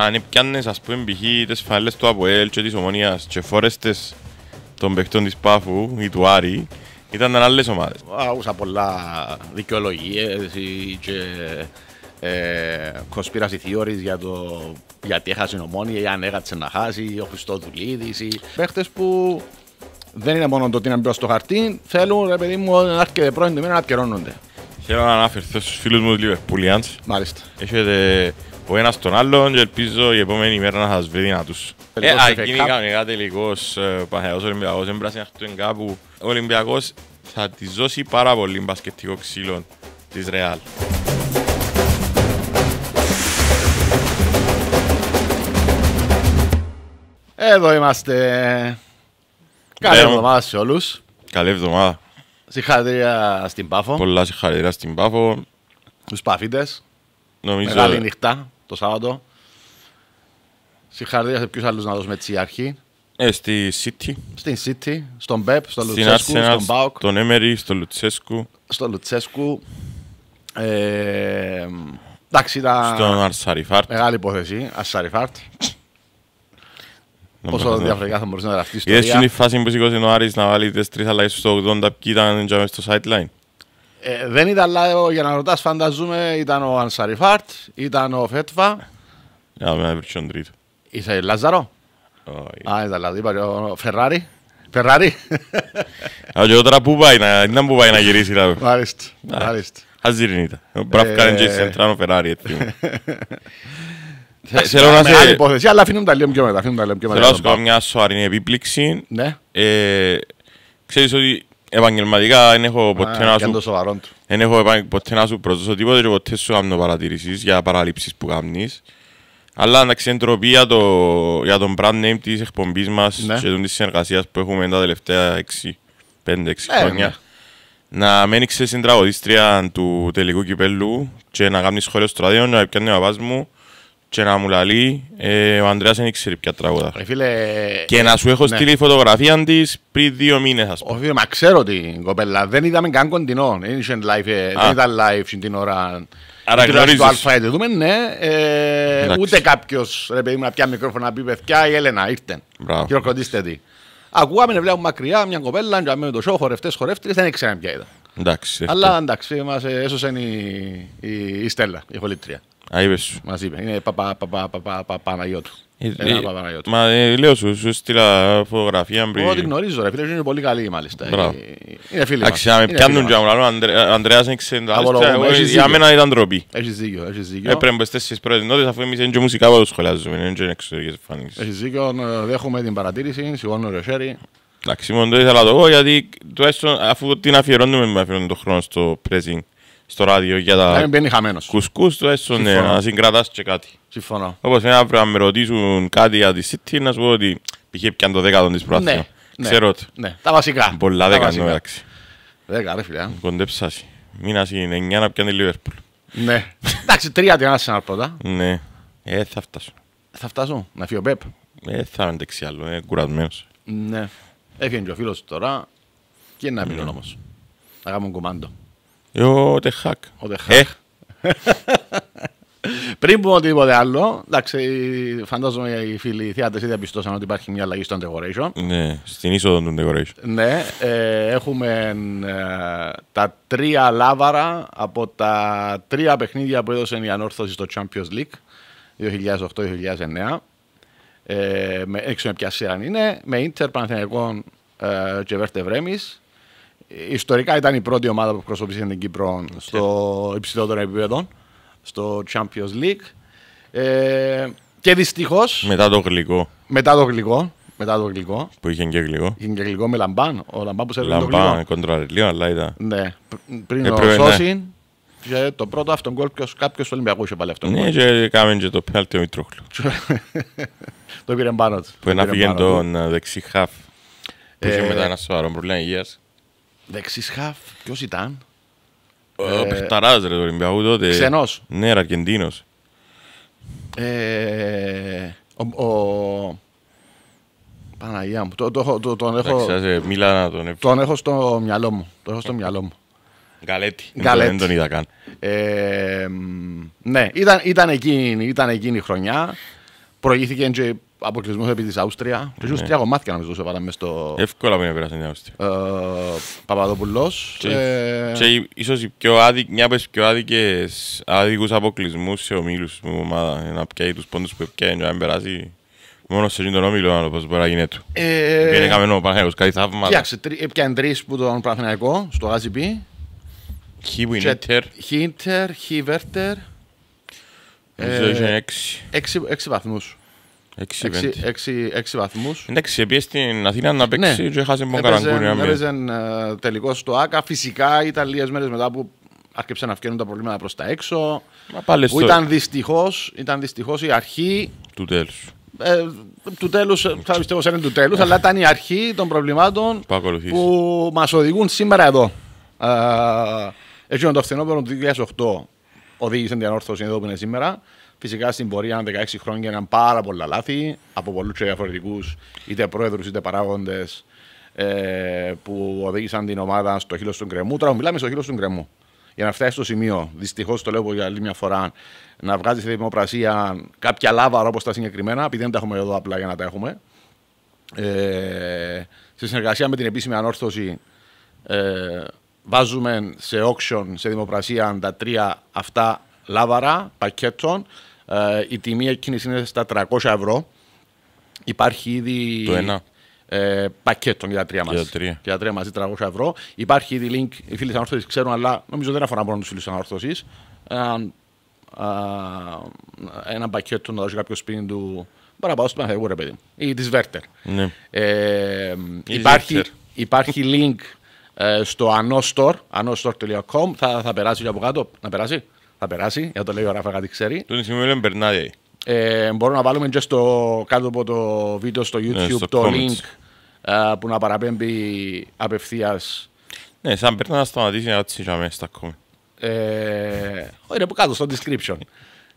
αν πιάνεις, ας πούμε π.χ. τις φανελές του Αποέλ και της Ομονίας και φόρεστες των παιχτών της Πάφου ή του Άρη ήταν άλλες ομάδες. Άκουσα πολλά δικαιολογίες και ε, conspiracy theories για το γιατί έχασε η Ομόνια ή αν έγατσε να χάσει, ο Χριστόδουλίδης. Ή... Παίχτες που δεν είναι μόνο το ότι είναι μπει στο χαρτί, θέλουν ρε παιδί μου να έρχεται πρώην του μήνα να επικαιρώνονται. Θέλω να αναφερθώ στους φίλους μου του Λίβερπουλιάντ. Μάλιστα. Έχετε ο ένας στον άλλον και ελπίζω η επόμενη μέρα να σας βρει δυνατούς. Ε, ακίνη κανονικά τελικός παχαιός Ολυμπιακός, δεν να αυτό κάπου. Ο Ολυμπιακός θα της δώσει πάρα πολύ μπασκετικό ξύλο της Ρεάλ. Εδώ είμαστε. Καλή εβδομάδα σε όλους. Καλή εβδομάδα. Συγχαρητήρια στην Πάφο. Πολλά συγχαρητήρια στην Πάφο. Τους Παφίτες. Νομίζω... Μεγάλη νυχτά το Σάββατο. Συγχαρητήρια σε ποιους άλλους να δώσουμε έτσι η αρχή. Ε, στη City. Στην City, στον Μπεπ, στο Λουτσέσκου, Arsenal, στον Μπάουκ. Στον Έμερι, στον Λουτσέσκου. Στο Λουτσέσκου. Ε, εντάξει, ήταν. Στον Αρσαριφάρτ. Μεγάλη υπόθεση. Αρσαριφάρτ. Πόσο ναι. διαφορετικά θα μπορούσε να γραφτεί. Είδες στην φάση που σηκώσε ο Άρης να βάλει τις τρεις αλλαγέ στο 80 και ήταν στο sideline. Ε, δεν ήταν λάδι, για να ρωτάς φανταζούμε, ήταν ο Ανσαριφάρτ, ήταν ο Φέτφα. Να με έπρεπε τρίτο. Είσαι Λαζαρό. Α, ήταν λάδι, είπα ο Φεράρι. Φεράρι. Α, τώρα που πάει, να, ήταν που πάει να γυρίσει. Μάλιστα, ναι. μάλιστα. ήταν. Μπράβο, ε, κάνει και ο Φεράρι. Θέλω να σε... υπόθεση, αλλά αφήνουμε τα λίγο πιο μετά. Θέλω να σου κάνω μια σοβαρή επίπληξη. Ναι. Ε, ξέρεις ότι επαγγελματικά δεν έχω ποτέ να σου... Δεν έχω ποτέ να σου προσδώσω τίποτε και ποτέ σου κάνω παρατηρήσεις για παραλήψεις που κάνεις. Αλλά να ξεντροπεί το, για τον brand name της εκπομπής μας ναι. και της συνεργασίας που έχουμε τα τελευταία 5-6 χρόνια. Να μένει ξέρεις την τραγωδίστρια του τελικού κυπέλου και να κάνεις χώριο στο ράδιο, να πιάνε ο παπάς μου και να μου λαλεί ε, ο Ανδρέας δεν ήξερε ποια τραγούδα. Φίλε, και να σου έχω ναι. στείλει φωτογραφία της πριν δύο μήνες. Ας πούμε. Φίλε, μα ξέρω την κοπέλα. Δεν είδαμε καν κοντινό. Δεν, είχε live, ε, δεν ήταν live στην ώρα. Άρα γνωρίζεις. Αλφα, δούμε, ναι, ε, ούτε κάποιος ρε παιδί μου να πιάνει μικρόφωνο να πει παιδιά η Έλενα ήρθε. Χειροκροτήστε τη. Ακούγαμε, να βλέπουμε μακριά μια κοπέλα, να το show, χορευτές, χορεύτρες, δεν ήξεραν ποια ήταν. Εντάξει, Αλλά εντάξει, μας έσωσε η, η, η Στέλλα, η χολήτρια. Μας είπε. Είναι παπα, παπα, παπα, πα, Παναγιώτου. Ε, Ένα ε, Παναγιώτου. Μα ε, λέω σου, σου στείλα φωτογραφία πριν. Εγώ την γνωρίζω ρε φίλε, είναι πολύ καλή μάλιστα. Είναι φίλη μας. με πιάνουν και αμουλάνουν, Ανδρέας είναι για μένα ήταν τροπή. Έχεις δίκιο, δίκιο. Έπρεπε πρώτες νότες, αφού εμείς είναι μουσικά που σχολιάζουμε, Έχεις δίκιο, δέχομαι την παρατήρηση, στο ράδιο για τα κουσκούς του, έστω να συγκρατάς και κάτι. Συμφωνώ. Όπως είναι αύριο, αν με ρωτήσουν κάτι για τη City, να σου πω ότι πήγε πιαν το δέκατο της πράθυνας. Ναι, ναι. Ξέρω ότι. Ναι, τα βασικά. Πολλά δέκα είναι μεταξύ. Δέκα ρε φίλε. Ε. Κοντέψασαι. Μήνας είναι εννιά να πιάνε Λιβέρπουλ. Ναι. Εντάξει, τρία την ένας ένα πρώτα. Ναι. Ε, θα φτάσω. Θα φτάσω, να φύγει ο Πεπ. Ε, θα αντέξει άλλο, ε, κουρασμένος. Ναι. Έφυγε και ο φίλος τώρα. Και να ναι. όμως. Να κάνουμε ε, ο Τεχάκ. Ο Τεχάκ. Ε. Πριν πω οτιδήποτε άλλο, εντάξει, φαντάζομαι οι φίλοι θεάτες ήδη πιστώσαν ότι υπάρχει μια αλλαγή στο Antegoration. Ναι, στην είσοδο του Antegoration. Ναι, ε, έχουμε τα τρία λάβαρα από τα τρία παιχνίδια που έδωσε η ανόρθωση στο Champions League 2008-2009. Ε, με, έξω με ποια σειρά είναι, με Ίντερ, Παναθηναϊκό ε, και Βέρτε Βρέμις ιστορικά ήταν η πρώτη ομάδα που εκπροσώπησε την Κύπρο στο υψηλότερο επίπεδο, στο Champions League. Ε, και δυστυχώς. Μετά το γλυκό. Μετά το γλυκό. Μετά το γλυκό. Που είχε και γλυκό. Είχε και γλυκό με λαμπάν. Ο λαμπάν που σε έδωσε. Λαμπάν, κοντραριλίο, αλλά ήταν. Ναι. Πριν ε, ο ναι. Σόσιν. Και το πρώτο αυτόν κόλπο, κάποιο του Ολυμπιακού είχε πάλι αυτόν. Ναι, και κάμε και το πέναλτι ο Μητρόχλου. το πήρε πάνω του. Που να φύγει τον ε, δεξί Που είχε ε, μετά ένα σοβαρό πρόβλημα υγείας. Δεξής χαφ, ποιος ήταν. Ε, Παιχταράς ρε το Ολυμπιακού τότε. Ξενός. Ναι, ρε Αρκεντίνος. Ε, ο, ο... Παναγία μου, το, το, το, τον, έχω, Εντάξει, μίλα να τον, τον έχω στο μυαλό μου. Τον έχω στο μυαλό μου. Γκαλέτη. Γκαλέτη. Δεν τον είδα καν. Ε, ναι, ήταν, ήταν, εκείνη, ήταν εκείνη η χρονιά. Προηγήθηκε αποκλεισμός επί της Αύστρια. Και ζούσε τρία κομμάτια να ζούσε πάρα στο. Εύκολα που είναι πέρα στην Αύστρια. Ε, Παπαδοπουλός. Και ε, ίσω μια από τις πιο άδικες άδικους αποκλεισμούς σε ομίλους μου ομάδα. Να πιάει τους πόντους που πιάει, να περάσει. Μόνο σε τον όμιλο, όπω μπορεί να γίνει του. Ε, είναι καμένο ο κάτι θαύμα. Κοίταξε, έπιαν τρεις που τον Παναθηναϊκό στο Γάζιπι. Χι Βινίτερ. Χι Ιντερ, Χι Βέρτερ. έξι. βαθμούς. Έξι, βαθμούς. Εντάξει, επειδή στην Αθήνα να ναι. παίξει ναι. και τον Ναι, Έπαιζε ε, τελικός στο ΑΚΑ. Φυσικά ήταν λίγες μέρες μετά που άρχισαν να βγαίνουν τα προβλήματα προς τα έξω. Μα πάλι ήταν δυστυχώς ήταν δυστυχώς η αρχή. Του τέλους. Ε, του τέλους, ε, θα πιστεύω είναι του τέλους, αλλά ήταν η αρχή των προβλημάτων που, που μας οδηγούν σήμερα εδώ. Ε, έτσι, το φθινόπωρο του 2008 οδήγησε την διανόρθωση εδώ που είναι σήμερα. Φυσικά στην πορεία 16 χρόνια έγιναν πάρα πολλά λάθη από πολλούς διαφορετικούς, είτε πρόεδρους είτε παράγοντες ε, που οδήγησαν την ομάδα στο χείλος του γκρεμού. Τώρα μιλάμε στο χείλος του γκρεμού. Για να φτάσει στο σημείο, δυστυχώς το λέω για άλλη μια φορά, να βγάζει στη δημοπρασία κάποια λάβαρα όπως τα συγκεκριμένα, επειδή δεν τα έχουμε εδώ απλά για να τα έχουμε. Ε, σε συνεργασία με την επίσημη ανόρθωση, ε, βάζουμε σε auction, σε δημοπρασία τα τρία αυτά λάβαρα πακέτων ε, η τιμή εκείνης είναι στα 300 ευρώ. Υπάρχει ήδη. Το ένα. Ε, πακέτο για τα τρία μαζί. Για τα τρία μαζί 300 ευρώ. Υπάρχει ήδη link. Οι φίλοι της Ανόρθωσης ξέρουν, αλλά νομίζω δεν αφορά μόνο τους φίλους της Ανόρθωσης. ένα πακέτο να δώσει κάποιος σπίτι του. πάω στο Παναθηναϊκό, ρε παιδί μου. Ή της Βέρτερ. Ναι. Ε, υπάρχει, υπάρχει link ε, στο anostore, anostore.com. Θα, θα περάσει από κάτω. Να περάσει θα περάσει. Για το λέει ο Ράφα κάτι ξέρει. Τον σημείο περνάει. Ε, μπορούμε να βάλουμε και στο, κάτω από το βίντεο στο ναι, YouTube το link που να παραπέμπει απευθείας. Ναι, σαν περνάς να σταματήσει να τσιγάμε στα comment. Ε, όχι, είναι από κάτω στο description.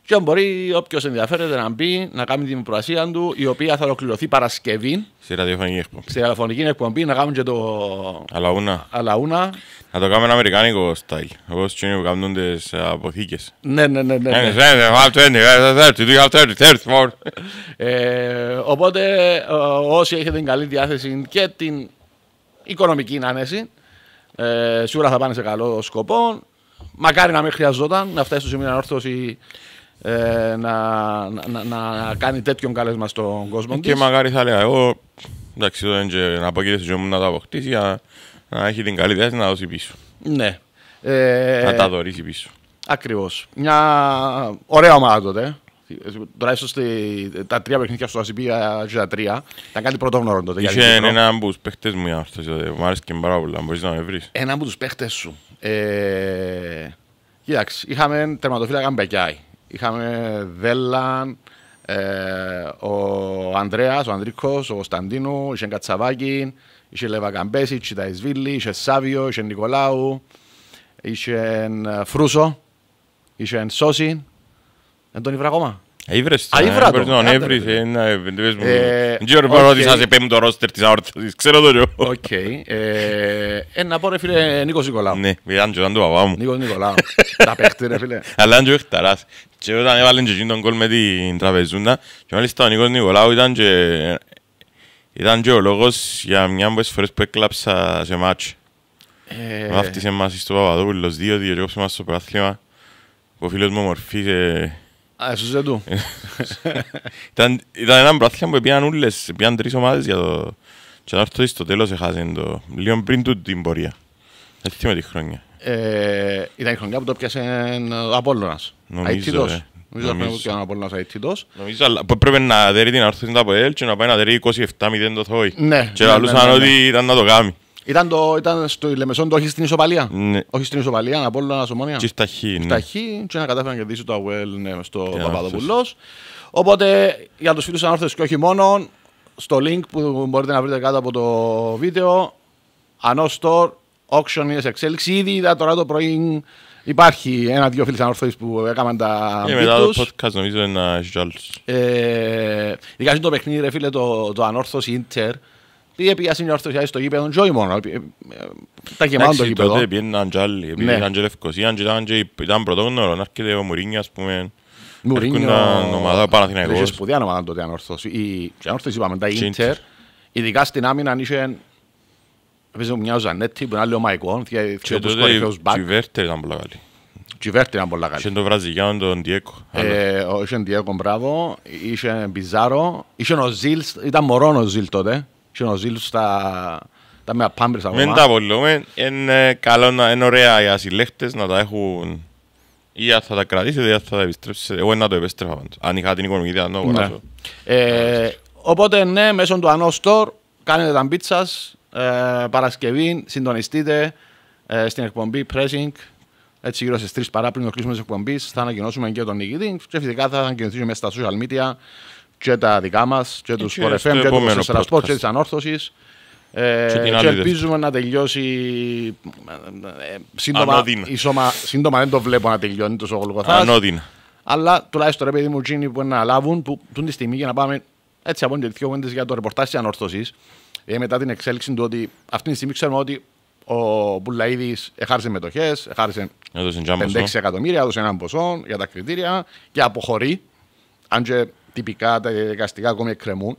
Και μπορεί όποιος ενδιαφέρεται να μπει, να κάνει την προασία του, η οποία θα ολοκληρωθεί Παρασκευή. Στη ραδιοφωνική εκπομπή. Στη ραδιοφωνική εκπομπή να κάνουμε και το. Αλαούνα. Αλαούνα. Να το κάνουμε ένα αμερικάνικο style. Όπω είναι που κάνουν τις αποθήκες. Ναι, ναι, ναι. οπότε όσοι έχετε την καλή διάθεση και την οικονομική άνεση, σίγουρα θα πάνε σε καλό σκοπό. Μακάρι να μην χρειαζόταν να φτάσει στο σημείο ανόρθωση ε, να, να, να, κάνει τέτοιον κάλεσμα στον κόσμο Και της. μαγάρι θα λέγα εγώ, εντάξει, το έντζε να και μου να τα αποκτήσει για να έχει την καλή διάθεση να δώσει πίσω. Ναι. Ε, να τα δωρήσει πίσω. Ακριβώς. Μια ωραία ομάδα τότε. τώρα ίσως τα τρία παιχνίδια στο Ασυμπή και ε, τα τρία. Ήταν κάτι πρωτόγνωρο τότε. Είχε ένα από τους παίχτες μου για ε, Μου άρεσε και πάρα πολλά. Μπορείς να με βρεις. Ένα από τους παίχτες σου. Ε... Κοίταξε, είχαμε τερματοφύλακα Μπεκιάη. Είχαμε Βέλλαν, ε, ο Ανδρέας, ο Ανδρίκος, ο η είχε Κατσαβάκη, είχε Λεβα Καμπέση, είχε Ταϊσβίλη, είχε Σάβιο, είχε Νικολάου, είχε Φρούσο, είχε Σόση. Δεν τον είπα ακόμα. Ήβρες ε, τον, ένα ε, ε, Δεν ξέρω παρότι σας ρόστερ της ξέρω το Οκ. Ένα πω ρε φίλε Νίκος Νικολάου. Ναι, ήταν και του παπά μου. τα πέφτει, ρε φίλε. Αλλά ήταν και ο Και όταν έβαλαν και τον κόλ με την και μάλιστα ο Νίκος Νικολάου ήταν και... Ήταν και λόγος για μια από τις φορές που έκλαψα σε μάτς. Βάφτισε μας στο παπαδοπουλος φίλος μου Έσουσε του. ήταν, ήταν ένα μπράθια που πήγαν όλες, πήγαν τρεις ομάδες για το... Και να έρθω στο τέλος έχασαν το... Λίγο πριν του την πορεία. Δεν θυμάμαι τη χρόνια. Ε, ήταν η χρονιά που το πιάσε ο Απόλλωνας. Νομίζω, ε. Νομίζω πρέπει να ο Απόλλωνας αιτήτως. Νομίζω, πρέπει να δέρει την αρθούση από ελ και να πάει να δέρει 27-0 το θόη. Ναι. Και λαλούσαν ναι, ναι, ότι ναι. ήταν να το κάνει. Ήταν, το, ήταν στο Λεμεσόν το όχι στην ισοπαλία. Ναι. Όχι στην ισοπαλία, από όλα να σωμόνια. Και στα Φταχή. Ναι. και να κατάφερε να κερδίσει το Αγουέλ ναι, στο Παπαδοπουλό. Οπότε για τους φίλους ανόρθωση και όχι μόνο, στο link που μπορείτε να βρείτε κάτω από το βίντεο, ανώ store, auction είναι σε εξέλιξη. Ήδη είδα τώρα το πρωί Υπάρχει ένα-δύο φίλοι ανορθώσεις που έκαναν τα Και ε, μετά το podcast νομίζω είναι ένας γιόλς. Ε, ειδικά το παιχνίδι ρε φίλε το, το ανόρθωση τι πήγα στην ορθοσιά στο γήπεδο, Τζόι μόνο. Ε, τα γεμάτα το γήπεδο. Τότε πήγαιναν κι άλλοι, πήγαιναν και ήταν πρωτόγνωρο, να έρχεται ο Μουρίνι, ας πούμε. Μουρίνιο, Είχε σπουδαία τότε Η είπαμε, Ίντερ, στην άμυνα μια που είναι ήταν καλή και ο Ζήλου Τα με απάμπρες ακόμα. Μην τα απολύουμε. Είναι καλό να είναι ωραία οι συλλέκτες να τα έχουν ή αν θα τα κρατήσετε ή αν θα τα επιστρέψετε. Εγώ να το επιστρέφα πάντως. Αν είχα την οικονομική ναι. το αγοράσω. Ε, οπότε ναι, μέσω του Ανώ Στορ κάνετε τα μπίτσας, σας. Ε, Παρασκευή συντονιστείτε ε, στην εκπομπή Pressing. Έτσι γύρω στις 3 παρά πριν το κλείσουμε της εκπομπής θα ανακοινώσουμε και τον νικητή και φυσικά θα ανακοινωθήσουμε στα social media και τα δικά μας και τους Κορεφέμ και τους Σερασπόρτ και της Ανόρθωσης. Ε, και, και ελπίζουμε να τελειώσει. Ε, ε, σύντομα, Ανώδυνα. σύντομα δεν το βλέπω να τελειώνει τόσο γολγοθά. Ανώδυνα. Αλλά τουλάχιστον ρε παιδί μου, τσίνοι που είναι να λάβουν που τούν τη στιγμή για να πάμε έτσι από την κουβέντε για το ρεπορτάζ της Ανόρθωσης. μετά την εξέλιξη του ότι αυτή τη στιγμή ξέρουμε ότι ο Μπουλαίδης εχάρισε μετοχέ, εχάρισε 5-6 εκατομμύρια, έδωσε έναν ποσό για τα κριτήρια και αποχωρεί. Αν και τυπικά τα δικαστικά ακόμη εκκρεμούν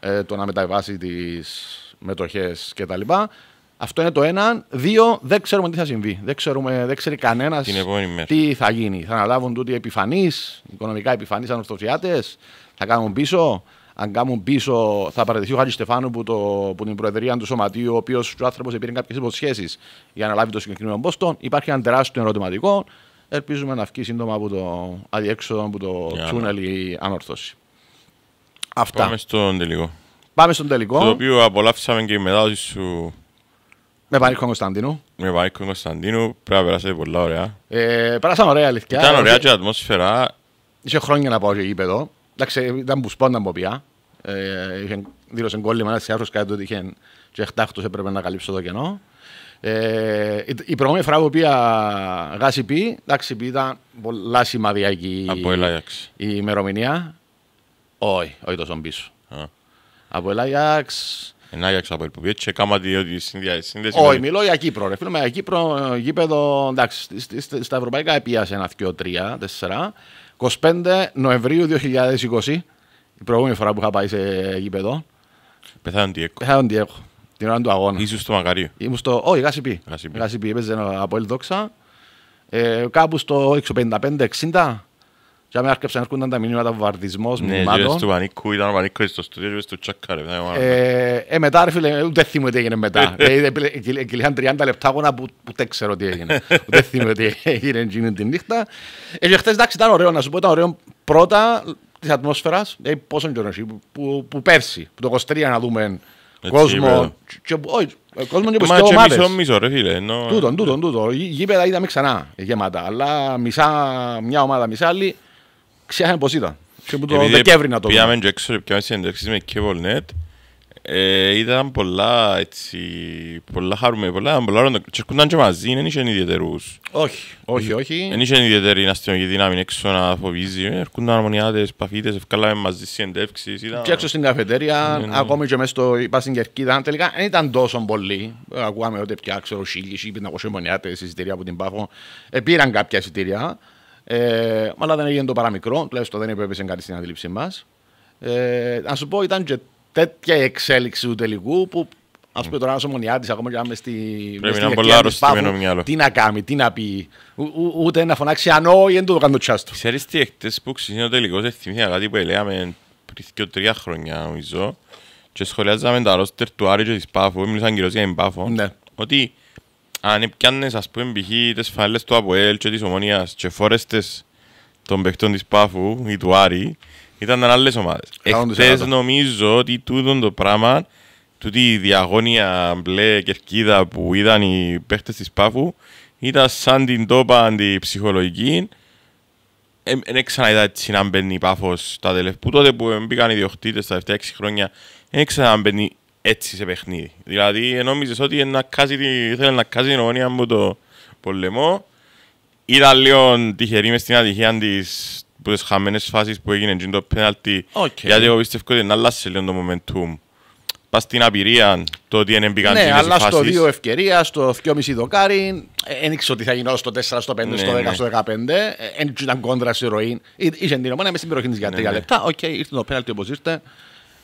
ε, το να μεταβάσει τις μετοχές κτλ. Αυτό είναι το ένα. Δύο, δεν ξέρουμε τι θα συμβεί. Δεν, ξέρουμε, δεν ξέρει κανένας τι θα γίνει. Θα αναλάβουν τούτοι επιφανείς, οικονομικά επιφανείς ανορθωσιάτε, θα κάνουν πίσω. Αν κάνουν πίσω, θα παρατηθεί ο Χάρη Στεφάνου που, το, που την προεδρία του Σωματείου, ο οποίος ο άνθρωπος επήρε κάποιες υποσχέσεις για να λάβει το συγκεκριμένο πόστο. Υπάρχει ένα τεράστιο ερωτηματικό. Ελπίζουμε να βγει σύντομα από το αδιέξοδο, από το yeah. τσούνελ η ανόρθωση. Αυτά. Πάμε στον τελικό. Πάμε στον τελικό. Το οποίο απολαύσαμε και η μετάδοση σου. Με ο Κωνσταντίνου. Με ο Κωνσταντίνου. Πρέπει να περάσετε πολλά ωραία. Ε, περάσαμε ωραία αλήθεια. Ήταν ωραία και η ατμόσφαιρα. Είχε χρόνια να πάω και γήπεδο. Εντάξει, ήταν που σπόντα από πια. Ε, είχε δήλωσε κόλλημα ένα θεάτρο κάτι ότι είχε και έπρεπε να καλύψω το κενό. Ε, η προηγούμενη φορά που πήγα γάση πει, εντάξει, πει ήταν πολλά σημαδιακή η, ημερομηνία. Όχι, όχι τόσο πίσω. Από Ελάγιαξ... Ajax... Εν από ελπού και κάμα τη σύνδεση. Όχι, μιλώ για Κύπρο. Ρε. Φίλουμε Κύπρο, γήπεδο, εντάξει, στα ευρωπαϊκά επίασε ένα, δυο, τρία, τέσσερα. 25 Νοεμβρίου 2020, η προηγούμενη φορά που είχα πάει σε γήπεδο. Πεθάνουν τι έχω. Την ώρα του αγώνα. Ήσουν στο μακαρίο. Ήμουν στο. Όχι, γασιπί. Γασιπί. Έπαιζε από Ελδόξα. Ε, κάπου στο 55-60. είναι να έρχονταν τα μηνύματα βαρδισμός, Ναι, ήταν ο στο στούτιο και στο τσάκα. Ε, ε, μετά ρε έγινε μετά. 30 ε, που δεν ξέρω τι έγινε. νύχτα. και ήταν πρώτα της κόσμο. Κόσμο και Μα και μισό, μισό ρε φίλε. Τούτον, τούτον, τούτον. Γήπεδα είδαμε ξανά γεμάτα. Αλλά μισά, μια ομάδα μισά άλλη ξέχαμε πώς ήταν. Και που το Δεκέμβρη να το πούμε. Πήγαμε και έξω και πιάμε συνέντευξεις με Κεβολ Νέτ ήταν ε, πολλά έτσι, πολλά χαρούμε, πολλά, πολλά Και έρχονταν και μαζί, δεν είχαν ιδιαίτερους. Όχι, όχι, όχι. Δεν είχαν ιδιαίτερη αστυνομική δύναμη έξω να φοβίζει. Ε, έρχονταν αρμονιάτες, παφίτες, ευκάλαμε μαζί συνεντεύξεις. Ήταν... Και έξω στην καφετέρια, ναι, ναι. ναι. ακόμη και μέσα στο Πασιγκερκίδα, τελικά δεν ήταν τόσο πολύ. Ε, ακούγαμε ότι πια ξέρω χίλιες ή πεντακόσιες αρμονιάτες εισιτήρια από την Πάφο. Ε, πήραν κάποια εισιτήρια. Ε, αλλά δεν έγινε το παραμικρό, τουλάχιστον δεν υπέπεσε κάτι στην αντίληψή μας. Ε, να σου πω, ήταν και τέτοια εξέλιξη του τελικού που Ας πούμε τώρα, ο Μονιάτη, ακόμα και είμαι στη. Πρέπει να είναι πολλά αρρωστημένο μυαλό. Τι να κάνει, τι να πει. Ούτε να φωνάξει αν όχι, δεν το κάνω τσάστο. Ξέρεις τι εχθές που ξυπνήσει ο τελικός, δεν θυμήθηκα κάτι που λέγαμε πριν και τρία χρόνια, νομίζω. Και σχολιάζαμε τα ρόστερ του Άρη και της Πάφου. Μιλούσαν κυρίως για την ΠΑΦΟΥ, ναι. Ότι αν πιάνε, ας πούμε, π.χ. τις φάλες του Αποέλ και της Ομονία και φόρεστες των παιχτών της Πάφου ή του Άρη, ήταν άλλες ομάδες. Ε, Εχθές νομίζω ότι τούτο το πράγμα, τούτη η διαγώνια μπλε κερκίδα που είδαν οι παίχτες της Πάφου, ήταν σαν την τόπα αντιψυχολογική. Δεν είδα έτσι να μπαίνει η Πάφος τα τελευταία. Τότε που μπήκαν οι διοχτήτες τα τελευταία 6 χρόνια, δεν ξανά μπαίνει έτσι σε παιχνίδι. Δηλαδή, νόμιζες ότι ήθελε να κάνει την ομονία μου το πολεμό. Ήταν λίγο τυχερή μες στην ατυχία της που τις χαμένες φάσεις που έγινε και το πέναλτι okay. γιατί εγώ πιστεύω ότι να αλλάξει λίγο το momentum πας στην απειρία το ότι δεν μπήκαν ναι, αλλά φάσεις. στο δύο ευκαιρίας, στο 2,5 δοκάρι δεν ε, ήξερα ότι θα γίνω στο 4, στο 5, ναι, στο 10, ναι. στο 15 δεν ε, ήταν κόντρα στη ροή ε, είχε την ομάδα μέσα στην περιοχή της για 3 ναι, ναι, λεπτά οκ, okay, ήρθε το πέναλτι όπως ήρθε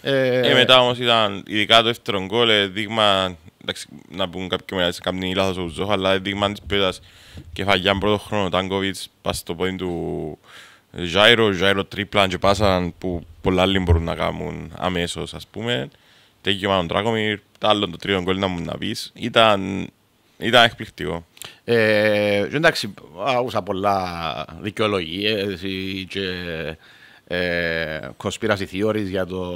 ε, ε, μετά όμως ήταν ειδικά το δεύτερο γκολ δείγμα εντάξει, να πούν κάποιοι μετά κάποιοι λάθος ο Ζόχα αλλά δείγμα της πέτας κεφαγιά πρώτο χρόνο ο Τάνκοβιτς πας στο πόδι του γύρω, γύρω τρίπλα και πάσαν που πολλά άλλοι μπορούν να κάνουν αμέσως ας πούμε. Τέγιο Μάνον Τράκομιρ, τα άλλο το τρίτο γκολ να μου να πεις. Ήταν, ήταν εκπληκτικό. Ε, εντάξει, άκουσα πολλά δικαιολογίες και ε, κοσπίραση για το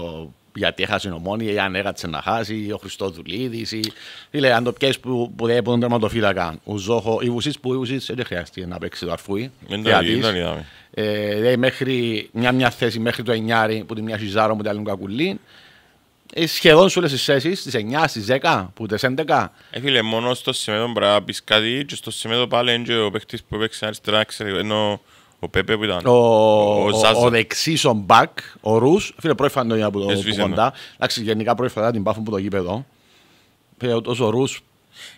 γιατί έχασε η Ομόνια, ή αν έγατσε να χάσει, ή ο Χριστόδουλίδη. Ή... Δηλαδή, αν το πιέσεις που, που δεν έπαιρνε τον τερματοφύλακα, ο Ζόχο, η Βουσή που η Βουσή δεν χρειάστηκε να παίξει το αρφούι. Ε, δηλαδή, μέχρι μια, μια θέση μέχρι το 9 που τη μια Ζάρο μου την άλλη Κακουλή. Ε, σχεδόν σε όλες τις θέσεις, στις 9, στι 10, που τις 11. Έφυγε μόνο στο σημείο πρέπει να πεις κάτι, και στο σημείο πάλι έντια ο παίχτη που παίξει αριστερά, ξέρω, ενώ. Ο Πέπε που ήταν. Ο, ο, ο, δεξί ο Μπακ, ο Ρου. Φίλε, πρώιφαν το από το που κοντά. Εντάξει, γενικά πρώιφαν την πάφουν που το γήπεδο. Φίλε, τόσο Ρου.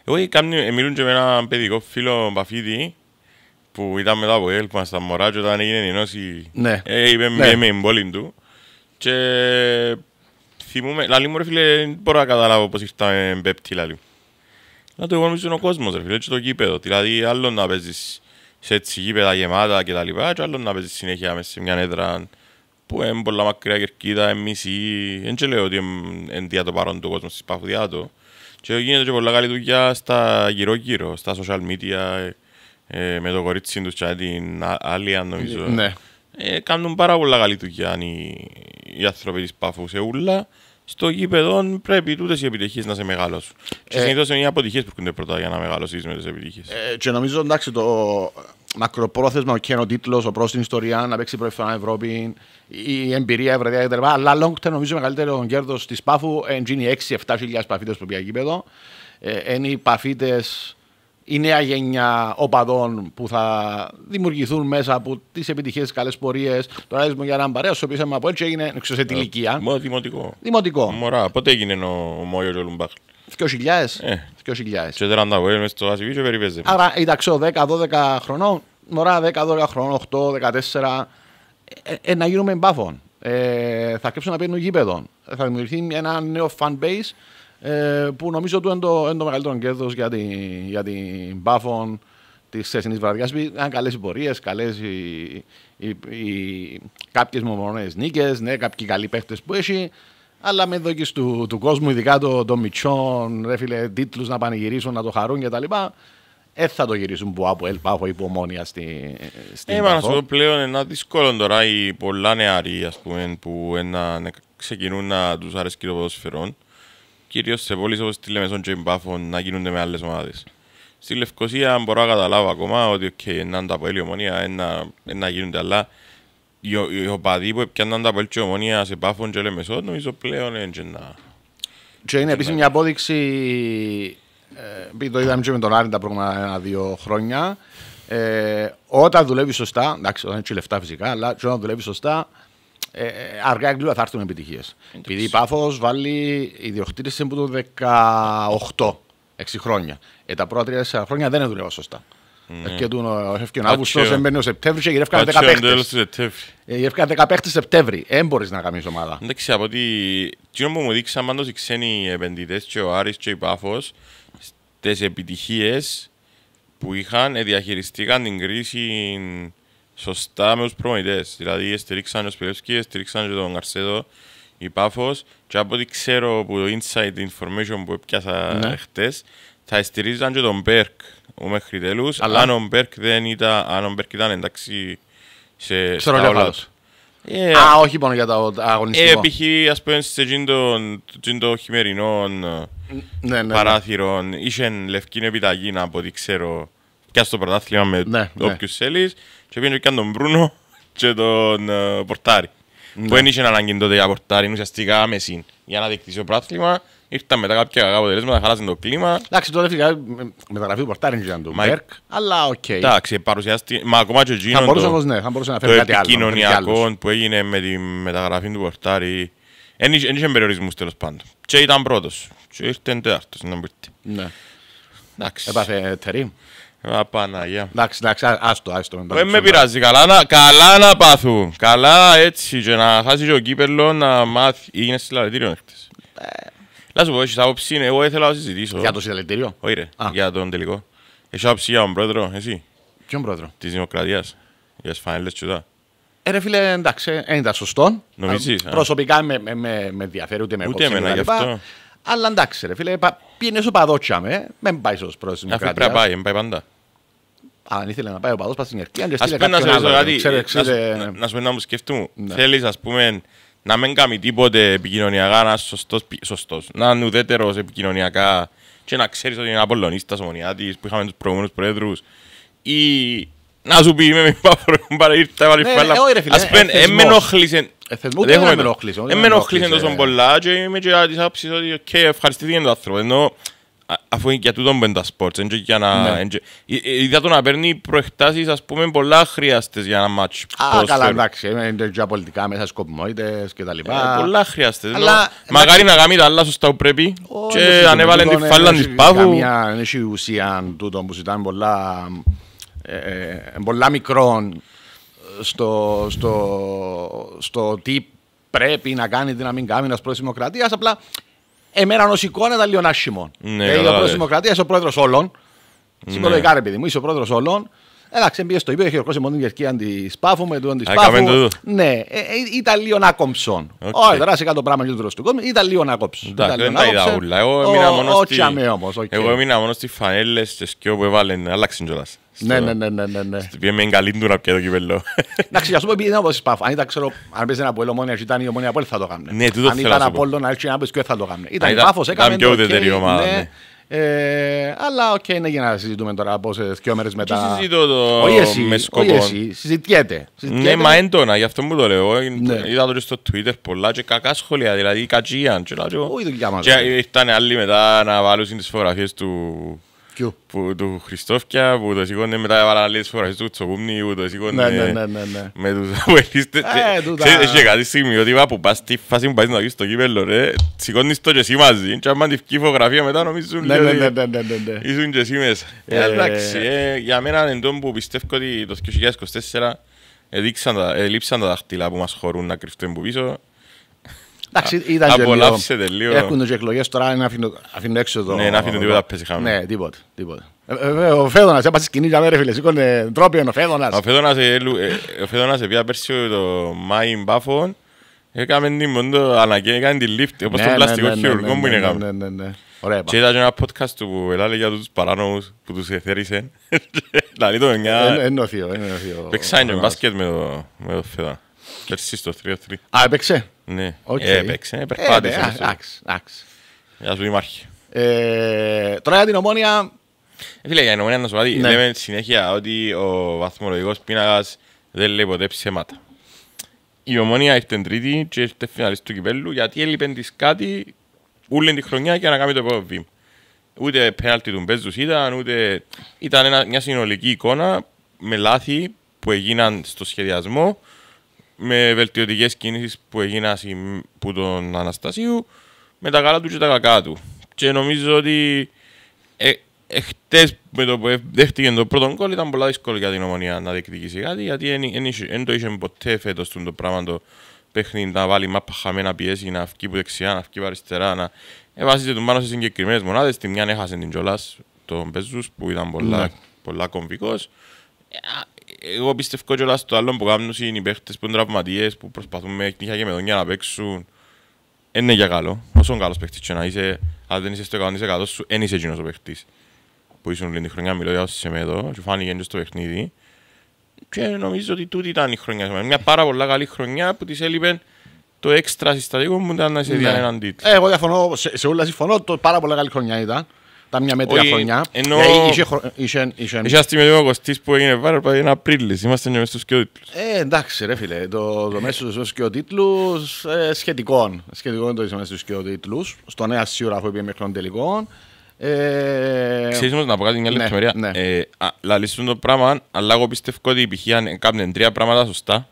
Εγώ κάμνη, ε, μιλούν και με έναν παιδικό φίλο Μπαφίδη που ήταν μετά από ελ, στα μωρά και όταν έγινε η νόση ναι. ε, είπε ναι. με την πόλη του και θυμούμε, λαλή μου ρε φίλε, δεν μπορώ να καταλάβω πώς ήρθαμε πέπτη λαλή. Να το εγωνομίζουν ο κόσμος ρε φίλε και το κήπεδο, δηλαδή άλλο να παίζεις σε έτσι γήπεδα γεμάτα και τα λοιπά και άλλος να παίζει συνέχεια μέσα σε μια έδρα που είναι πολλά μακριά κερκίδα, μισή, δεν και λέω ότι είναι δια το παρόν του κόσμου, σπαθουδιά του και γίνεται και πολλά καλή δουλειά στα γύρω-γύρω, στα social media, ε, με το κορίτσι τους και την άλλη αν νομίζω. Ναι. Ε, κάνουν πάρα πολλά καλή δουλειά οι, οι άνθρωποι της Πάφου σε ούλα στο γήπεδο πρέπει τούτες οι επιτυχίες να σε μεγαλώσουν. Και ε, συνήθως είναι οι αποτυχίες που έρχονται πρώτα για να μεγαλώσεις με τις επιτυχίες. Ε, και νομίζω εντάξει το μακροπρόθεσμα ο τίτλος, ο προ στην ιστορία, να παίξει φορά Ευρώπη, η εμπειρία βραδιά κτλ. Αλλά long term νομίζω μεγαλύτερο κέρδος της Πάφου είναι 6-7 χιλιάδε παφίτε που πήγαν γήπεδο. Είναι οι παφίτε η νέα γενιά οπαδών που θα δημιουργηθούν μέσα από τις επιτυχίες, τις καλές πορείες. Το για έναν παρέα, στο οποίο είμαι από έτσι, έγινε ξέρω, σε τι ε, ηλικία. δημοτικό. Δημοτικό. Μωρά, πότε έγινε ο Μόιο Λουμπάχ. 2.000. Σε δεν ανταγωνίζομαι είμαι στο Ασιβί αρα Άρα ήταξω 10-12 χρονών, μωρά 10-12 χρονών, 8-14, ε, ε, να γίνουμε μπάφων. Ε, θα κρύψουν να παίρνουν γήπεδο. Θα δημιουργηθεί ένα νέο fan base ε, που νομίζω ότι είναι το, μεγαλύτερο κέρδος για, για την Πάφων της χθεσινής βραδιάς. Ήταν καλές οι πορείες, καλές οι, οι, οι, κάποιες μονομονέ νίκες, ναι, κάποιοι καλοί παίχτες που έχει. Αλλά με δόκη του, του κόσμου, ειδικά των το Μιτσόν, ρε τίτλους να πανηγυρίσουν, να το χαρούν κτλ. Ε, θα το γυρίσουν που από ελπά, ή υπομονία στη, στην Ελλάδα. Ε, σου πλέον ένα δύσκολο τώρα οι πολλά νεαροί που ξεκινούν να τους αρέσει το ποδοσφαιρόν κυρίως σε πόλεις όπως τη Λεμεσόν και Μπάφων να γίνονται με άλλες ομάδες. Στη Λευκοσία μπορώ να καταλάβω ακόμα ότι okay, να τα πόλη ομονία, να γίνονται, αλλά οι οπαδοί που έπιαναν τα απολύει ομονία σε Μπάφων και Λεμεσόν νομίζω πλέον είναι να... Και είναι επίσης μια απόδειξη, επειδή το είδαμε και με τον Άρη τα προηγούμενα ένα-δύο χρόνια, ε, όταν δουλεύει σωστά, εντάξει, όταν έχει λεφτά φυσικά, αλλά όταν δουλεύει σωστά, ε, ε, αργά ή θα έρθουν επιτυχίες. Επειδή η Πάφος βάλει ιδιοκτήτηση από το 18, 6 χρόνια. Ε, τα πρώτα 3-4 χρόνια δεν έδουλε σωστά. Ναι. Και του ε, έφυγε ο Αύγουστο, έμπαινε ο Σεπτέμβρη και γυρεύκανε 15. Έμπορι να κάνω Σεπτέμβρη. Δεν μπορείς να κάνεις ομάδα. Εντάξει, από ότι. Τι μου δείξαν πάντως οι ξένοι επενδυτές, και ο Άρης και η Πάφος, τι επιτυχίες που είχαν, διαχειριστήκαν την κρίση σωστά με τους προμονητές. Δηλαδή στηρίξαν ο Σπιλεύσκη, στηρίξαν και τον Καρσέδο, η Πάφος και από ό,τι ξέρω από το inside information που έπιασα ναι. χτες, θα στηρίζαν και τον Μπέρκ μέχρι τέλους, αλλά αν ο Μπέρκ δεν ήταν, αν ο Μπέρκ ήταν εντάξει σε, ξέρω στα όλα ε, Α, όχι μόνο για τα αγωνιστικό. Ε, α ας πούμε σε τζίντο χειμερινών ναι, ναι, ναι. παράθυρων, είχε λευκή επιταγή από ό,τι ξέρω πια στο πρωτάθλημα με ναι, ναι. όποιους θέλεις. Και πήγαινε και τον Μπρούνο και τον ε, Πορτάρι. Που δεν ναι. είχε ανάγκη τότε για Πορτάρι, ουσιαστικά με συν. Για να διεκτήσει το πράθλημα, ήρθαν μετά κάποια αποτελέσματα, χάλασαν το κλίμα. Εντάξει, τότε φυσικά ε, μεταγραφή του Πορτάρι ήταν το Μπέρκ, αλλά οκ. Εντάξει, παρουσιάστηκε, μα ακόμα και ο θα όμως, ναι, θα μπορούσε να φέρει κάτι άλλο. Το επικοινωνιακό που έγινε με τη μεταγραφή του Πορτάρι, δεν είχε περιορισμούς τέλος πάντων. Και ήταν πρώτος, και ήρθε τέταρτος, να Ναι. Εντάξει. Έπαθε τερίμ. Απαναγία. Εντάξει, εντάξει, άστο, άστο. Δεν ε, με πειράζει, καλά να, καλά να πάθουν. Καλά έτσι για να χάσει ο κύπελο να μάθει. Είναι συλλαλητήριο χτες. Ε. Να σου πω, έχεις άποψη, είναι, εγώ ήθελα να συζητήσω. Για το συλλαλητήριο. Όχι ρε, για τον τελικό. Έχεις άποψη για τον πρόεδρο, εσύ. Ποιον πρόεδρο. Της Δημοκρατίας. Για τις φανέλες τσουδά. Ε, ρε φίλε, εντάξει, ε, δεν ήταν σωστό. Νομίζεις. Προσωπικά με, με, με, με ενδιαφέρει ούτε με ούτε εμένα, γι' αυτό. Αλλά εντάξει, ρε φίλε, πήγαινε σου με, μην πάει στο πρόσωπο. Αφού πρέπει να πάει, μην πάει πάντα αν ήθελε να πάει ο παδός πας στην Ερκία, αν στείλε κάποιον άλλο. Να σου πω να μου σκεφτούμε, ναι. θέλεις ας πούμε να μην κάνει τίποτε επικοινωνιακά, να σωστός, σωστός, να είναι ουδέτερος επικοινωνιακά και να ξέρεις ότι είναι Απολλωνίστας, Ομονιάτης που είχαμε τους προηγούμενους πρόεδρους ή να σου πει είμαι με παρήρτα, παρήρτα, ήρθα πούμε, ε, με ενοχλήσε. Ε, ε, δεν με ενοχλήσε τόσο πολλά και είμαι και της άψης ότι ευχαριστήθηκαν το άνθρωπο, ενώ αφού είναι για τούτο που τα σπορτς, είναι για να... Ναι. Είδα το να παίρνει προεκτάσεις, ας πούμε, πολλά χρειάστες για ένα μάτς. Α, καλά, εντάξει, είναι για πολιτικά μέσα σκοπιμότητες και τα λοιπά. Ε, πολλά χρειάστες. Μακάρι να κάνει τα άλλα σωστά που πρέπει και ανέβαλε την φάλα της πάγου. Δεν έχει ουσία τούτο που ζητάμε πολλά... Ε, ε, πολλά μικρών στο, στο, τι πρέπει να κάνει, τι να μην κάνει ένας πρόεδρος της Δημοκρατίας. Απλά εμένα ω εικόνα ήταν λίγο άσχημο. Ναι, δηλαδή, ο πρόεδρος Δημοκρατίας, ο πρόεδρος όλων. Ναι. Συμπολογικά, ρε παιδί μου, είσαι ο πρόεδρος όλων. Εντάξει, μπήκε στο έχει ορκώσει μόνο την διαρκεία αντισπάφου με του αντισπάφου. Ναι, ε, ε ήταν λίγο να κόμψον. Όχι, τώρα σε το πράγμα και του κόσμου, ήταν λίγο να κόψουν. δεν τα είδα ούλα. Εγώ έμεινα μόνο στη φανέλε, και σκιό που έβαλε, αλλάξε κιόλας. Ναι, ναι, ναι, ναι. ναι, ναι. E είναι καλή να Αν αν ένα πόλο μόνο, ήταν η ομόνια θα το θα το το ναι. Ναι. Ε, αλλά οκ, okay, είναι για να συζητούμε τώρα πόσε και μέρες μετά. συζητώ το εσύ, με σκοπό. εσύ, συζητιέται. συζητιέται. Ναι, μα έντονα, γι' αυτό μου το λέω. Ε, είδα στο Twitter πολλά και κακά σχόλια, δηλαδή δουλειά να βάλουν Ποιο? Που, του Χριστόφια που το σηκώνε μετά έβαλα άλλες φορές του Τσοκούμνη που το σηκώνε ναι, ναι, ναι, με τους αγουελίστες. Ε, Έχει κάτι σημειωτήμα που πας στη φάση που πας να δεις στο κύπελλο ρε, σηκώνεις το και εσύ μαζί και άμα τη βγει φωτογραφία μετά νομίζουν ότι ήσουν και εσύ μέσα. Ε, ε. εντάξει, ε, για μένα είναι το που πιστεύω ότι το 2024 Ελείψαν τα, δάχτυλα που μας χωρούν να κρυφτούν από πίσω Εντάξει, ήταν και Απολαύσετε λίγο. Έχουν και εκλογές τώρα, να αφήνω, αφήνω έξω το... Ναι, να αφήνω τίποτα πέσει χάμω. Ναι, τίποτε, τίποτε. Ε, ε, ο Φέδωνας, έπασε σκηνή για μέρα φίλε, σήκωνε τρόπιον ο Φέδωνας. Ο Φέδωνας, ε, ο Φέδωνας επειδή πέρσι το Μάιν Μπάφον, έκαμε την μόντο αναγκαία, έκανε τη λίφτη, όπως τον ναι, ναι, πλαστικό ναι, χειρουργό που είναι έκαμε. Ναι, ναι, ναι. Ωραία. Και ήταν ένα podcast που έλαλε για τους παράνομους που τους εθέρισαν. Δηλαδή το μια... Ενωθείο, ενωθείο. Παίξανε μπάσκετ με το Φέδωνα. Πέρσι στο 3-3. Α, έπαιξε. Ναι, okay. Ε, έπαιξε, περπάτησε. Ε, ναι, εντάξει, εντάξει. Γεια σου Δημάρχη. Ε, τώρα για την ομόνια... Φίλε, για την ομόνια να σου πει, ναι. λέμε συνέχεια ότι ο βαθμολογικός πίνακας δεν λέει ποτέ ψέματα. Η ομόνια ήρθε τρίτη και ήρθε φιναλής του κυπέλου γιατί έλειπε της κάτι όλη τη χρονιά για να κάνει το επόμενο βήμα. Ούτε πέναλτι του Μπέζους ήταν, ούτε... Ήταν μια συνολική εικόνα με λάθη που έγιναν στο σχεδιασμό με βελτιωτικές κινήσεις που έγιναν από τον Αναστασίου, με τα καλά του και τα κακά του. Και νομίζω ότι ε, με το που δέχτηκε το πρώτο γκολ ήταν πολύ δύσκολο για την ομονία να διεκδικήσει κάτι, γιατί δεν το είχε ποτέ φέτος το πράγμα το παιχνίδι να βάλει μάπα χαμένα πιέσει, να βγει που δεξιά, να βγει που αριστερά. Να... εβάσει τον πάνω σε συγκεκριμένες μονάδες. Τη μια έχασε την κιόλα τον Πεζούς που ήταν πολλά, ναι. πολλά κομβικός. Ε, εγώ πιστεύω κιόλας στο άλλο που κάνουν είναι οι παίχτες που είναι τραυματίες, που προσπαθούν με εκνήχια και με δόνια να παίξουν. Είναι για καλό. Όσο καλός παίχτης και να είσαι, αν δεν είσαι στο 100% σου, δεν είσαι εκείνος ο παίχτης. Που ήσουν λίγη χρονιά, μιλώ για όσοι με εδώ, και φάνηκε και στο παιχνίδι. Και νομίζω ότι τούτη ήταν η χρονιά Μια πάρα πολλά καλή χρονιά που της έλειπε το έξτρα συστατικό μου ήταν να είσαι ναι. έναν τίτλο. Ε, εγώ διαφωνώ, σε, σε όλα συμφωνώ, το πάρα πολλά καλή χρονιά ήταν. Ήταν μια μέτρια χρονιά. Ενώ... Είχε, είχε, είχε... αστιμετικό που έγινε βάρο από ένα Απρίλης, είμαστε μέσα στους σκιοτήτλους. Ε, εντάξει ρε φίλε, το, το μέσο στους σκιοτήτλους ε, σχετικό. Σχετικό είναι το μέσα στους σκιοτήτλους, Στο νέα σίγουρα αφού είπε μέχρι τον τελικό. Ε... Ξέρεις όμως να πω κάτι μια λεπτομερία. Ναι, ναι. ε, λαλίσουν το πράγμα, αλλά εγώ πιστεύω ότι η πηχεία έκαναν τρία πράγματα σωστά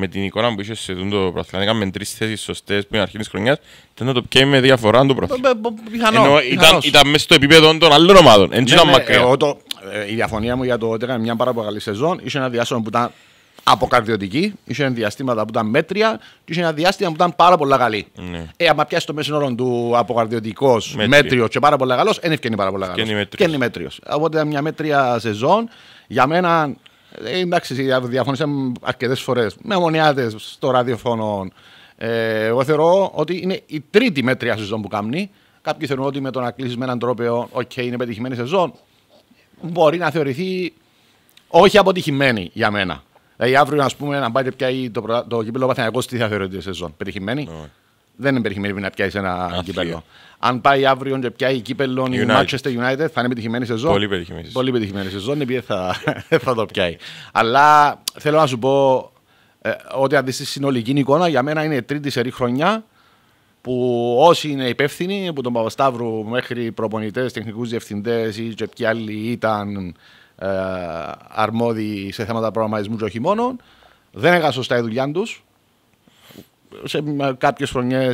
με την εικόνα που είχες σε το πρωταθλητικό με τρεις θέσεις σωστές πριν είναι αρχή της χρονιάς, ήταν το πιέμε με διαφορά το πρωταθλητικό. Ήταν μέσα στο επίπεδο των άλλων ομάδων. Έτσι ναι, ήταν ναι, μακριά. Ε, η διαφωνία μου για το ότι έκανε μια πάρα πολύ καλή σεζόν είχε ένα διάστημα που ήταν αποκαρδιωτική, είχε διάστημα που ήταν μέτρια και είχε ένα διάστημα που ήταν πάρα πολύ καλή. Ναι. Ε, άμα πιάσει το μέσο όρο του αποκαρδιωτικός, μέτριο. μέτριος. και πάρα πολύ καλό, δεν ευκαινεί πάρα πολύ καλός. μέτριος. Οπότε μια μέτρια σεζόν για μένα ε, εντάξει, διαφωνήσαμε αρκετές φορές με μονιάδε στο ραδιοφωνό. Ε, εγώ θεωρώ ότι είναι η τρίτη μέτρια σεζόν που κάνει. Κάποιοι θεωρούν ότι με το να κλείσεις με έναν τρόπο, OK, είναι πετυχημένη σεζόν. Μπορεί να θεωρηθεί όχι αποτυχημένη για μένα. Δηλαδή, αύριο, ας πούμε, να πάτε πια το, το κύπελο Παθηνακό, τι θα θεωρείται σεζόν. Πετυχημένη δεν είναι να πιάσει ένα κύπελο. Αν πάει αύριο και πιάει κύπελο η Manchester United, θα είναι επιτυχημένη σε σεζόν. Πολύ επιτυχημένη. Πολύ επιτυχημένη σεζόν, επειδή θα, θα το πιάει. Αλλά θέλω να σου πω ε, ότι αν στη συνολική εικόνα, για μένα είναι τρίτη σερή χρονιά που όσοι είναι υπεύθυνοι, από τον Παπασταύρου μέχρι προπονητές, τεχνικούς διευθυντές ή και ποιοι άλλοι ήταν ε, αρμόδιοι σε θέματα προγραμματισμού και όχι μόνο, δεν έκαναν σωστά η δουλειά τους σε κάποιες χρονιές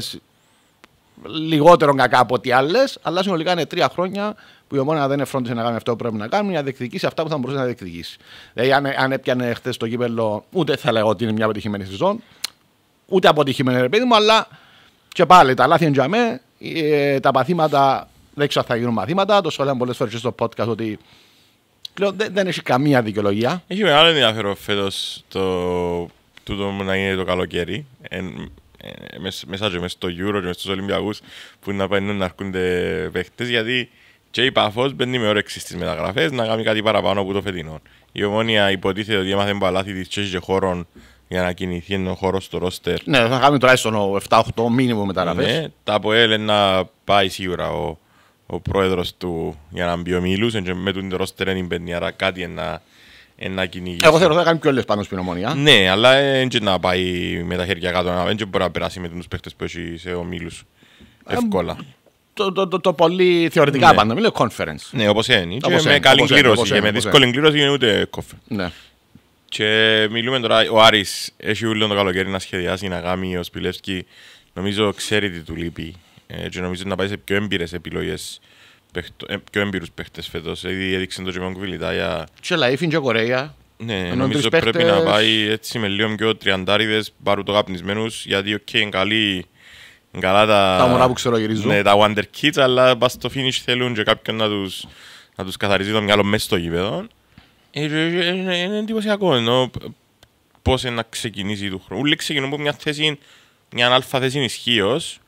λιγότερο κακά από ό,τι άλλες, αλλά συνολικά είναι τρία χρόνια που η ομόνα δεν εφρόντισε να κάνει αυτό που πρέπει να κάνει, να διεκδικήσει αυτά που θα μπορούσε να διεκδικήσει. Δηλαδή, αν, αν έπιανε χθες το κύπελο, ούτε θα λέγω ότι είναι μια αποτυχημένη σεζόν, ούτε αποτυχημένη ρε μου, αλλά και πάλι τα λάθη είναι τζαμέ. Ε, τα παθήματα δεν ξέρω αν θα γίνουν μαθήματα. Το σχολιάμε πολλές φορές στο podcast ότι δεν, δεν έχει καμία δικαιολογία. Έχει μεγάλο ενδιαφέρον φέτος το τούτο να είναι το καλοκαίρι. Ε, μέσα και μέσα στο Euro και μέσα στους Ολυμπιακούς που να παίρνουν να αρκούνται παίχτες γιατί και η Παφός μπαίνει με όρεξη στις μεταγραφές να κάνει κάτι παραπάνω από το φετινό. Η Ομόνια υποτίθεται ότι έμαθε μπαλάθη της Τσέσης και χώρων για να κινηθεί ένα χώρος στο ρόστερ. Ναι, θα κάνει τώρα στον τουλάχιστον 7-8 μήνυμο μεταγραφές. Ναι, τα από να πάει σίγουρα ο, ο πρόεδρος του για να μπει ο Μίλους, και με τον ρόστερ δεν μπαίνει, άρα κάτι να να κυνηγήσει. Εγώ θέλω να κάνει πιο λεπτά πάνω στην ομονία. Ναι, αλλά δεν να πάει με τα χέρια κάτω. Δεν μπορεί να περάσει με τους παίχτες που έχει σε ομίλους ε, εύκολα. Το, πολύ θεωρητικά ναι. πάντα. Μιλάω conference. Ναι, όπως είναι. με καλή κλήρωση. Και με δύσκολη κλήρωση είναι ούτε κόφερ. Ναι. Και μιλούμε τώρα. Ο Άρης έχει ούλιο το καλοκαίρι να σχεδιάσει να γάμει ο Σπιλεύσκη. Νομίζω ξέρει τι του λείπει. Ε, και νομίζω να πάει σε πιο έμπειρες επιλογές ε, πιο έμπειρους παίχτες φέτος, ήδη δηλαδή, έδειξε το Τζιμόν Κουβιλιτά για... Και Λαΐφιν και Κορέα. Ναι, νομίζω πρέπει να πάει έτσι με λίγο πιο τριαντάριδες, πάρου το καπνισμένους, γιατί οκ, okay, είναι καλή... Καλά τα... Τα μονά που ξέρω γυρίζουν. Ναι, τα Wonder Kids, αλλά πας στο finish θέλουν και κάποιον να τους, να τους καθαρίζει το μυαλό μέσα στο γήπεδο. Ε, είναι εντυπωσιακό, ενώ πώς να ξεκινήσει το χρόνο. Ούλοι ξεκινούν από μια θέση, μια αλφα θέση ισχύως,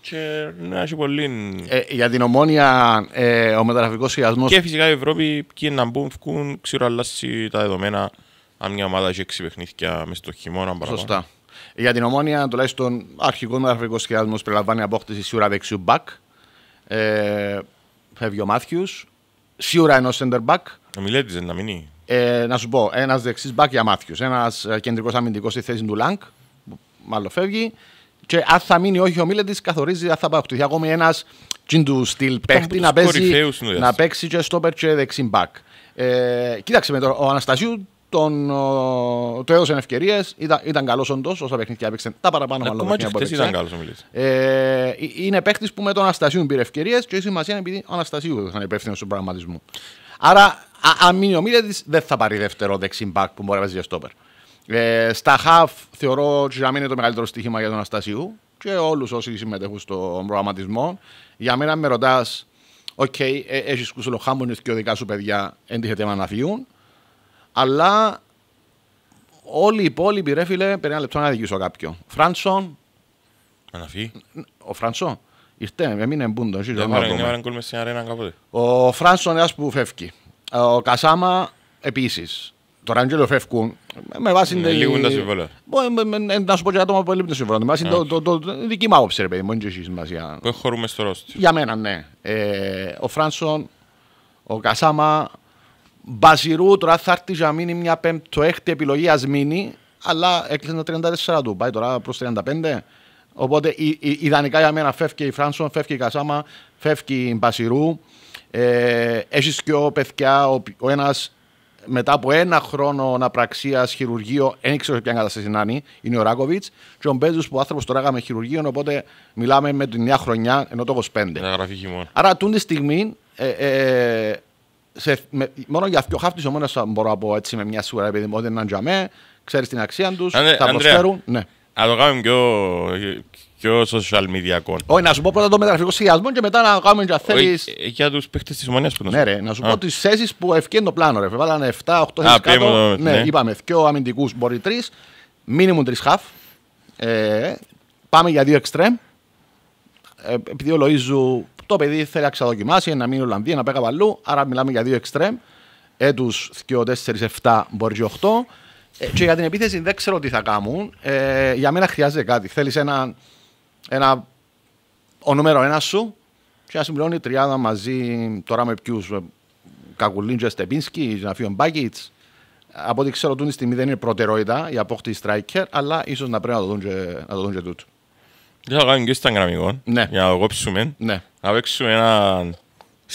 και να έχει πολύ. Ε, για την ομόνια, ε, ο μεταγραφικός σχεδιασμό. Και φυσικά η Ευρώπη και να μπουν, βγουν, ξέρω, αλλάζει τα δεδομένα. Αν μια ομάδα έχει έξι παιχνίδια μέσα στο χειμώνα, παραπάνω. Σωστά. Για την ομόνια, τουλάχιστον αρχικός μεταγραφικός σχεδιασμό περιλαμβάνει απόκτηση σίγουρα δεξιού μπακ. Ε, φεύγει ο Μάθιους. Σίγουρα ενός center back. Ο Μιλέτης να μείνει. Ε, να σου πω, ένας δεξί μπακ για Μάθιους. Ένας κεντρικός αμυντικός στη θέση του Λαγκ. Μάλλον φεύγει. Και αν θα μείνει όχι ο Μίλεντης, καθορίζει αν θα παχτωθεί ακόμη ένας του στυλ παίχτη να, να παίξει και στόπερ και δεξί ε, κοίταξε με τώρα, ο Αναστασίου του έδωσε ευκαιρίες. Ήταν, ήταν καλός όντως όσα παιχνίδια έπαιξε. Τα παραπάνω μάλλον παιχνίδια που ήταν καλός. ε, είναι παίχτη που με τον Αναστασίου πήρε ευκαιρίες και η σημασία είναι επειδή ο Αναστασίου ήταν υπεύθυνος του πραγματισμού. Άρα, αν μείνει ο Μίλεντης, δεν θα πάρει δεύτερο δεξιμπακ που μπορεί να παίζει για στόπερ. Ε, στα χαφ θεωρώ ότι για μένα είναι το μεγαλύτερο στοίχημα για τον Αστασίου και όλους όσοι συμμετέχουν στον προγραμματισμό. Για μένα με ρωτάς, οκ, έχει ε, έχεις χάμπονι και ο δικά σου παιδιά εντύχεται να αναφύγουν, Αλλά όλοι οι υπόλοιποι, ρε φίλε, περί ένα λεπτό να κάποιον. κάποιο. Φράνσον. Αναφύγει. Ο Φράνσον. Ήρθε, μην μπούντο. Ο Φράνσον είναι ένα που φεύγει. Ο Κασάμα επίσης. Τώρα αν και φεύγουν, με βάση... Ναι, λίγουν τα συμβόλαια. Να σου πω και άτομα που λείπουν τα συμβόλαια. Με βάση το δική μου άποψη, ρε παιδί μου, είναι και σημασία. Που χωρούμε στο ρόστι. Για μένα, ναι. Ε, ο Φράνσον, ο Κασάμα, Μπαζιρού, τώρα θα έρθει για μείνει μια πέμπτο-έκτη επιλογή, ας μείνει, αλλά έκλεισε τα 34 του, πάει τώρα προς 35. Οπότε ιδανικά για μένα φεύγει η Φράνσον, φεύγει η Κασάμα, φεύγει η Μπασιρού. Ε, Έχεις και ο παιδιά, ο, ο ένας μετά από ένα χρόνο αναπραξία χειρουργείο, δεν ξέρω ποια κατάσταση να είναι, είναι ο Ράκοβιτ. Και ο Μπέζος που άνθρωπος τώρα έγαμε χειρουργείο, οπότε μιλάμε με την νέα χρονιά, ενώ το 25. Άρα, τούν τη στιγμή, ε, ε, σε, μόνο για αυτό χάφτη ο μόνο μπορώ να πω έτσι με μια σούρα, επειδή μου δεν είναι τζαμέ, ξέρεις την αξία τους, θα προσφέρουν. Ναι. Να το κάνουμε πιο, πιο social media Όχι, να σου πω πρώτα το μεταγραφικό σχεδιασμό και μετά να κάνουμε και θέλεις. Για τους παίχτε της Ομονίας που Ναι, ρε, να σου πω τις θέσεις που ευκαιρία το πλάνο. Ρε. Βάλανε 7-8 θέσει κάτω. Ναι, ναι, είπαμε, πιο αμυντικούς μπορεί τρεις. Μίνιμουμ τρεις χαφ. Ε, πάμε για δύο εξτρέμ. Ε, επειδή ο Λοίζου το παιδί θέλει να ξαδοκιμάσει, να μείνει Ολλανδία, να πέγα παλού. Άρα μιλάμε για δύο εξτρέμ. Έτους 2-4-7 μπορεί και 8. Ε, και για την επίθεση δεν ξέρω τι θα κάνουν. Ε, για μένα χρειάζεται κάτι. Θέλεις ένα, ένα. Ο νούμερο ένας σου και να συμπληρώνει η τριάδα μαζί τώρα με ποιους. Ε, Κακουλίντζε, και Στεπίνσκι, Ζαφίον Μπάγκιτ. Από ό,τι ξέρω, τούτη τη στιγμή δεν είναι προτεραιότητα η απόκτηση striker, αλλά ίσως να πρέπει να το δουν και, να το δουν και τούτο. Δεν θα κάνουμε και στα γραμμικών, ναι. για να το κόψουμε. Ναι. Να παίξουμε ένα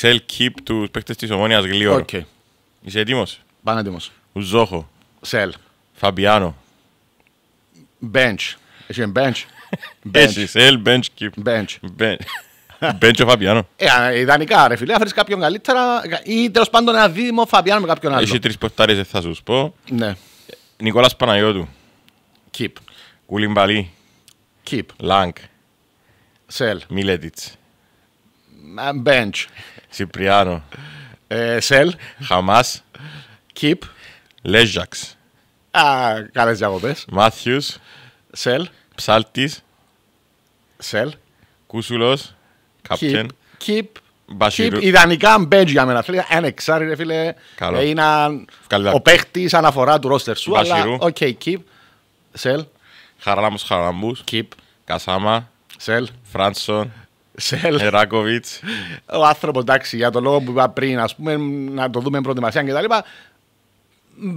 sell keep τους παίκτες της ομόνιας γλύωρα. Okay. Είσαι έτοιμος. Πάνε έτοιμος. Ζόχο. Σελ. Fabiano. Bench. Έχει bench. Έχεις ελ, bench keep, Bench. Bench ο Φαμπιάνο. Ε, ιδανικά ρε φίλε, αφαιρείς κάποιον καλύτερα ή τέλος πάντων ένα δίδυμο Φαμπιάνο με κάποιον άλλο. Έχει τρεις πορτάρες, θα σου πω. Ναι. Νικόλας Παναγιώτου. Κιπ. Κουλιμπαλή. Κιπ. Λάγκ. Σελ. Μιλέτιτς. Bench. Σιπριάνο. Ε, σελ. Χαμάς. Κιπ. Λέζαξ. Καλές διακοπέ. Μάθιους. Σελ. Ψάλτης. Σελ. Κούσουλος. Κάπτεν. Κιπ. Keep, ιδανικά μπέντζ για μένα. ένα εξάρι, ρε φίλε. Είναι ο παίχτης αναφορά του ρόστερ σου. Μπασιρού. οκ, Σελ. Χαράλαμος Χαράμπου. Κιπ. Κασάμα. Σελ. Φράνσον. Σελ. Εράκοβιτ. Ο άνθρωπος, εντάξει, για το λόγο που είπα πριν, πούμε, να το δούμε προετοιμασία κτλ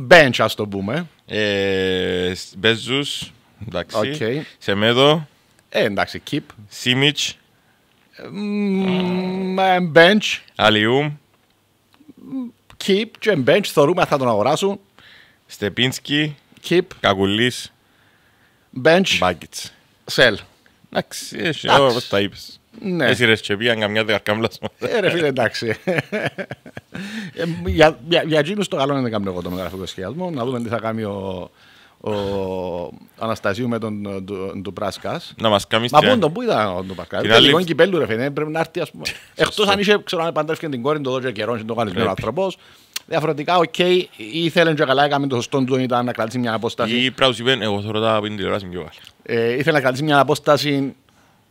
bench ας το πούμε. Ε, Μπέζους, εντάξει. Okay. Σεμέδο. Ε, εντάξει, Κιπ. Σίμιτς. Ε, bench. Αλιούμ. Keep. και bench θεωρούμε θα τον αγοράσουν. Στεπίνσκι. Keep. Κακουλής. Bench. Μπάγκητς. Σελ. Εντάξει, έτσι, όπως τα είπες. Ναι. Έτσι ρε σκεπίαν καμιά δεκαρκάμπλα Ε, ρε φίλε, εντάξει. ε, για, για, για εκείνους το καλό είναι να κάνω εγώ το μεταγραφικό σχεδιασμό, να δούμε τι θα κάνει ο, ο Αναστασίου με τον του, Πράσκας. Να μας κάνεις Μα πού τον πού ήταν ο του Πράσκας. Ήταν λίγο κυπέλου ρε φίλε, πρέπει να έρθει ας πούμε. Εκτός αν είσαι, ξέρω αν παντρεύσκε την κόρη, το δόντια καιρός, το καλεσμένο άνθρωπος. Διαφορετικά, οκ, okay, ή ήθελε να καλά, έκαμε το σωστό του ήταν να κρατήσει μια απόσταση. Ή πράγματι, εγώ θεωρώ τα πίνει τηλεόραση πιο καλά. Ε, ήθελε να κρατήσει μια απόσταση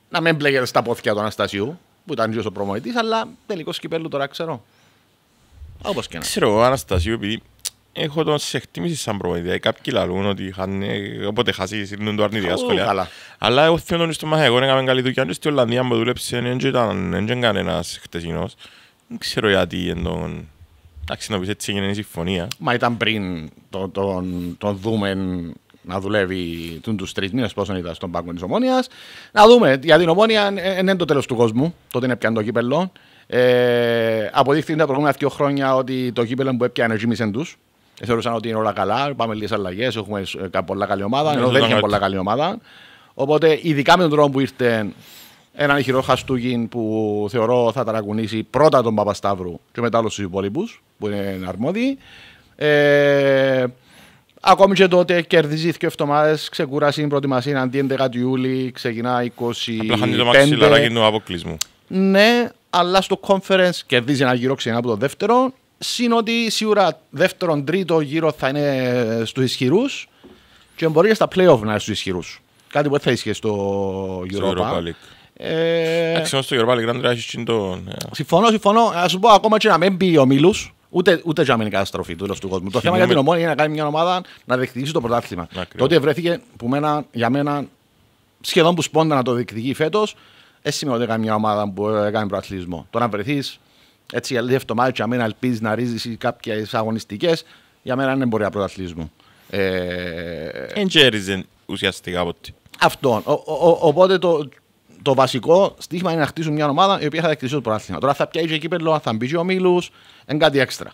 να μην μπλέκεται στα πόθια του Αναστασιού, που ήταν ίδιο ο προμοητής, αλλά τελικός κυπέλου τώρα ξέρω. Όπως και να. Ξέρω ο Αναστασιού, επειδή έχω τον σε εκτίμηση σαν προμοητή. Δηλαδή κάποιοι λαλούν ότι είχαν, όποτε χάσει, είναι το αρνητικά σχολεία. Αλλά εγώ θέλω τον Ιστομάχα, εγώ έκανα καλή δουλειά. Και στην Ολλανδία μου δούλεψε, δεν ήταν κανένας χτεσινός. Δεν ξέρω γιατί εντόν. Εντάξει, νομίζω έτσι έγινε η συμφωνία. Μα ήταν πριν τον δούμε να δουλεύει τους τρεις μήνες πόσο ήταν στον πάγκο της Ομόνιας. Να δούμε για την Ομόνια είναι το τέλο του κόσμου. Τότε είναι πιαν το κύπελο. Ε, αποδείχθηκε τα προηγούμενα δύο χρόνια ότι το κύπελο που έπιανε ζήμισε του. Θεωρούσαν ότι είναι όλα καλά. Πάμε λίγε αλλαγέ. Έχουμε πολλά καλή ομάδα. Ενώ δεν είχε πολλά καλή ομάδα. Οπότε, ειδικά με τον τρόπο που ήρθε έναν χειρό Χαστούγιν που θεωρώ θα ταρακουνήσει πρώτα τον Παπασταύρου και μετά όλου του υπόλοιπου που είναι αρμόδιοι. Ε, Ακόμη και τότε κερδίζεις δύο εβδομάδες, ξεκούρασε την προετοιμασία αντί 11 Ιούλη, ξεκινά 25. Απλά χάνει το μαξιλαράκι του αποκλεισμού. Ναι, αλλά στο conference κερδίζει ένα γύρο ξένα από το δεύτερο. Συν ότι σίγουρα δεύτερον, τρίτο γύρο θα είναι στους ισχυρούς και μπορεί και στα playoff να είναι στους ισχυρούς. Κάτι που θα ίσχυε στο Europa. League. Ε, στο Europa League, ναι. Συμφωνώ, συμφωνώ. Ας σου πω ακόμα και να μην πει ο μίλους. Ούτε, ούτε για μείνει καταστροφή του του κόσμου. Το θέμα για την ομόνια είναι να κάνει μια ομάδα να διεκδικήσει το πρωτάθλημα. Το ότι βρέθηκε που μένα, για μένα σχεδόν που σπόντα να το διεκδικεί φέτος, δεν σημαίνει ότι μια ομάδα που κάνει προαθλητισμό. Το να βρεθείς έτσι για λίγο εβδομάδες και να ελπίζεις να ρίζεις κάποιες αγωνιστικές, για μένα είναι εμπορία πρωταθλητισμού. Ε, Εντζέριζε ουσιαστικά από τι. Αυτό. Ο, ο, ο, οπότε το, το βασικό στίχημα είναι να χτίσουν μια ομάδα η οποία θα διεκδικήσει το πρωτάθλημα. Τώρα θα πιάσει κύπελο, θα μπει ο ομίλου, εν κάτι έξτρα.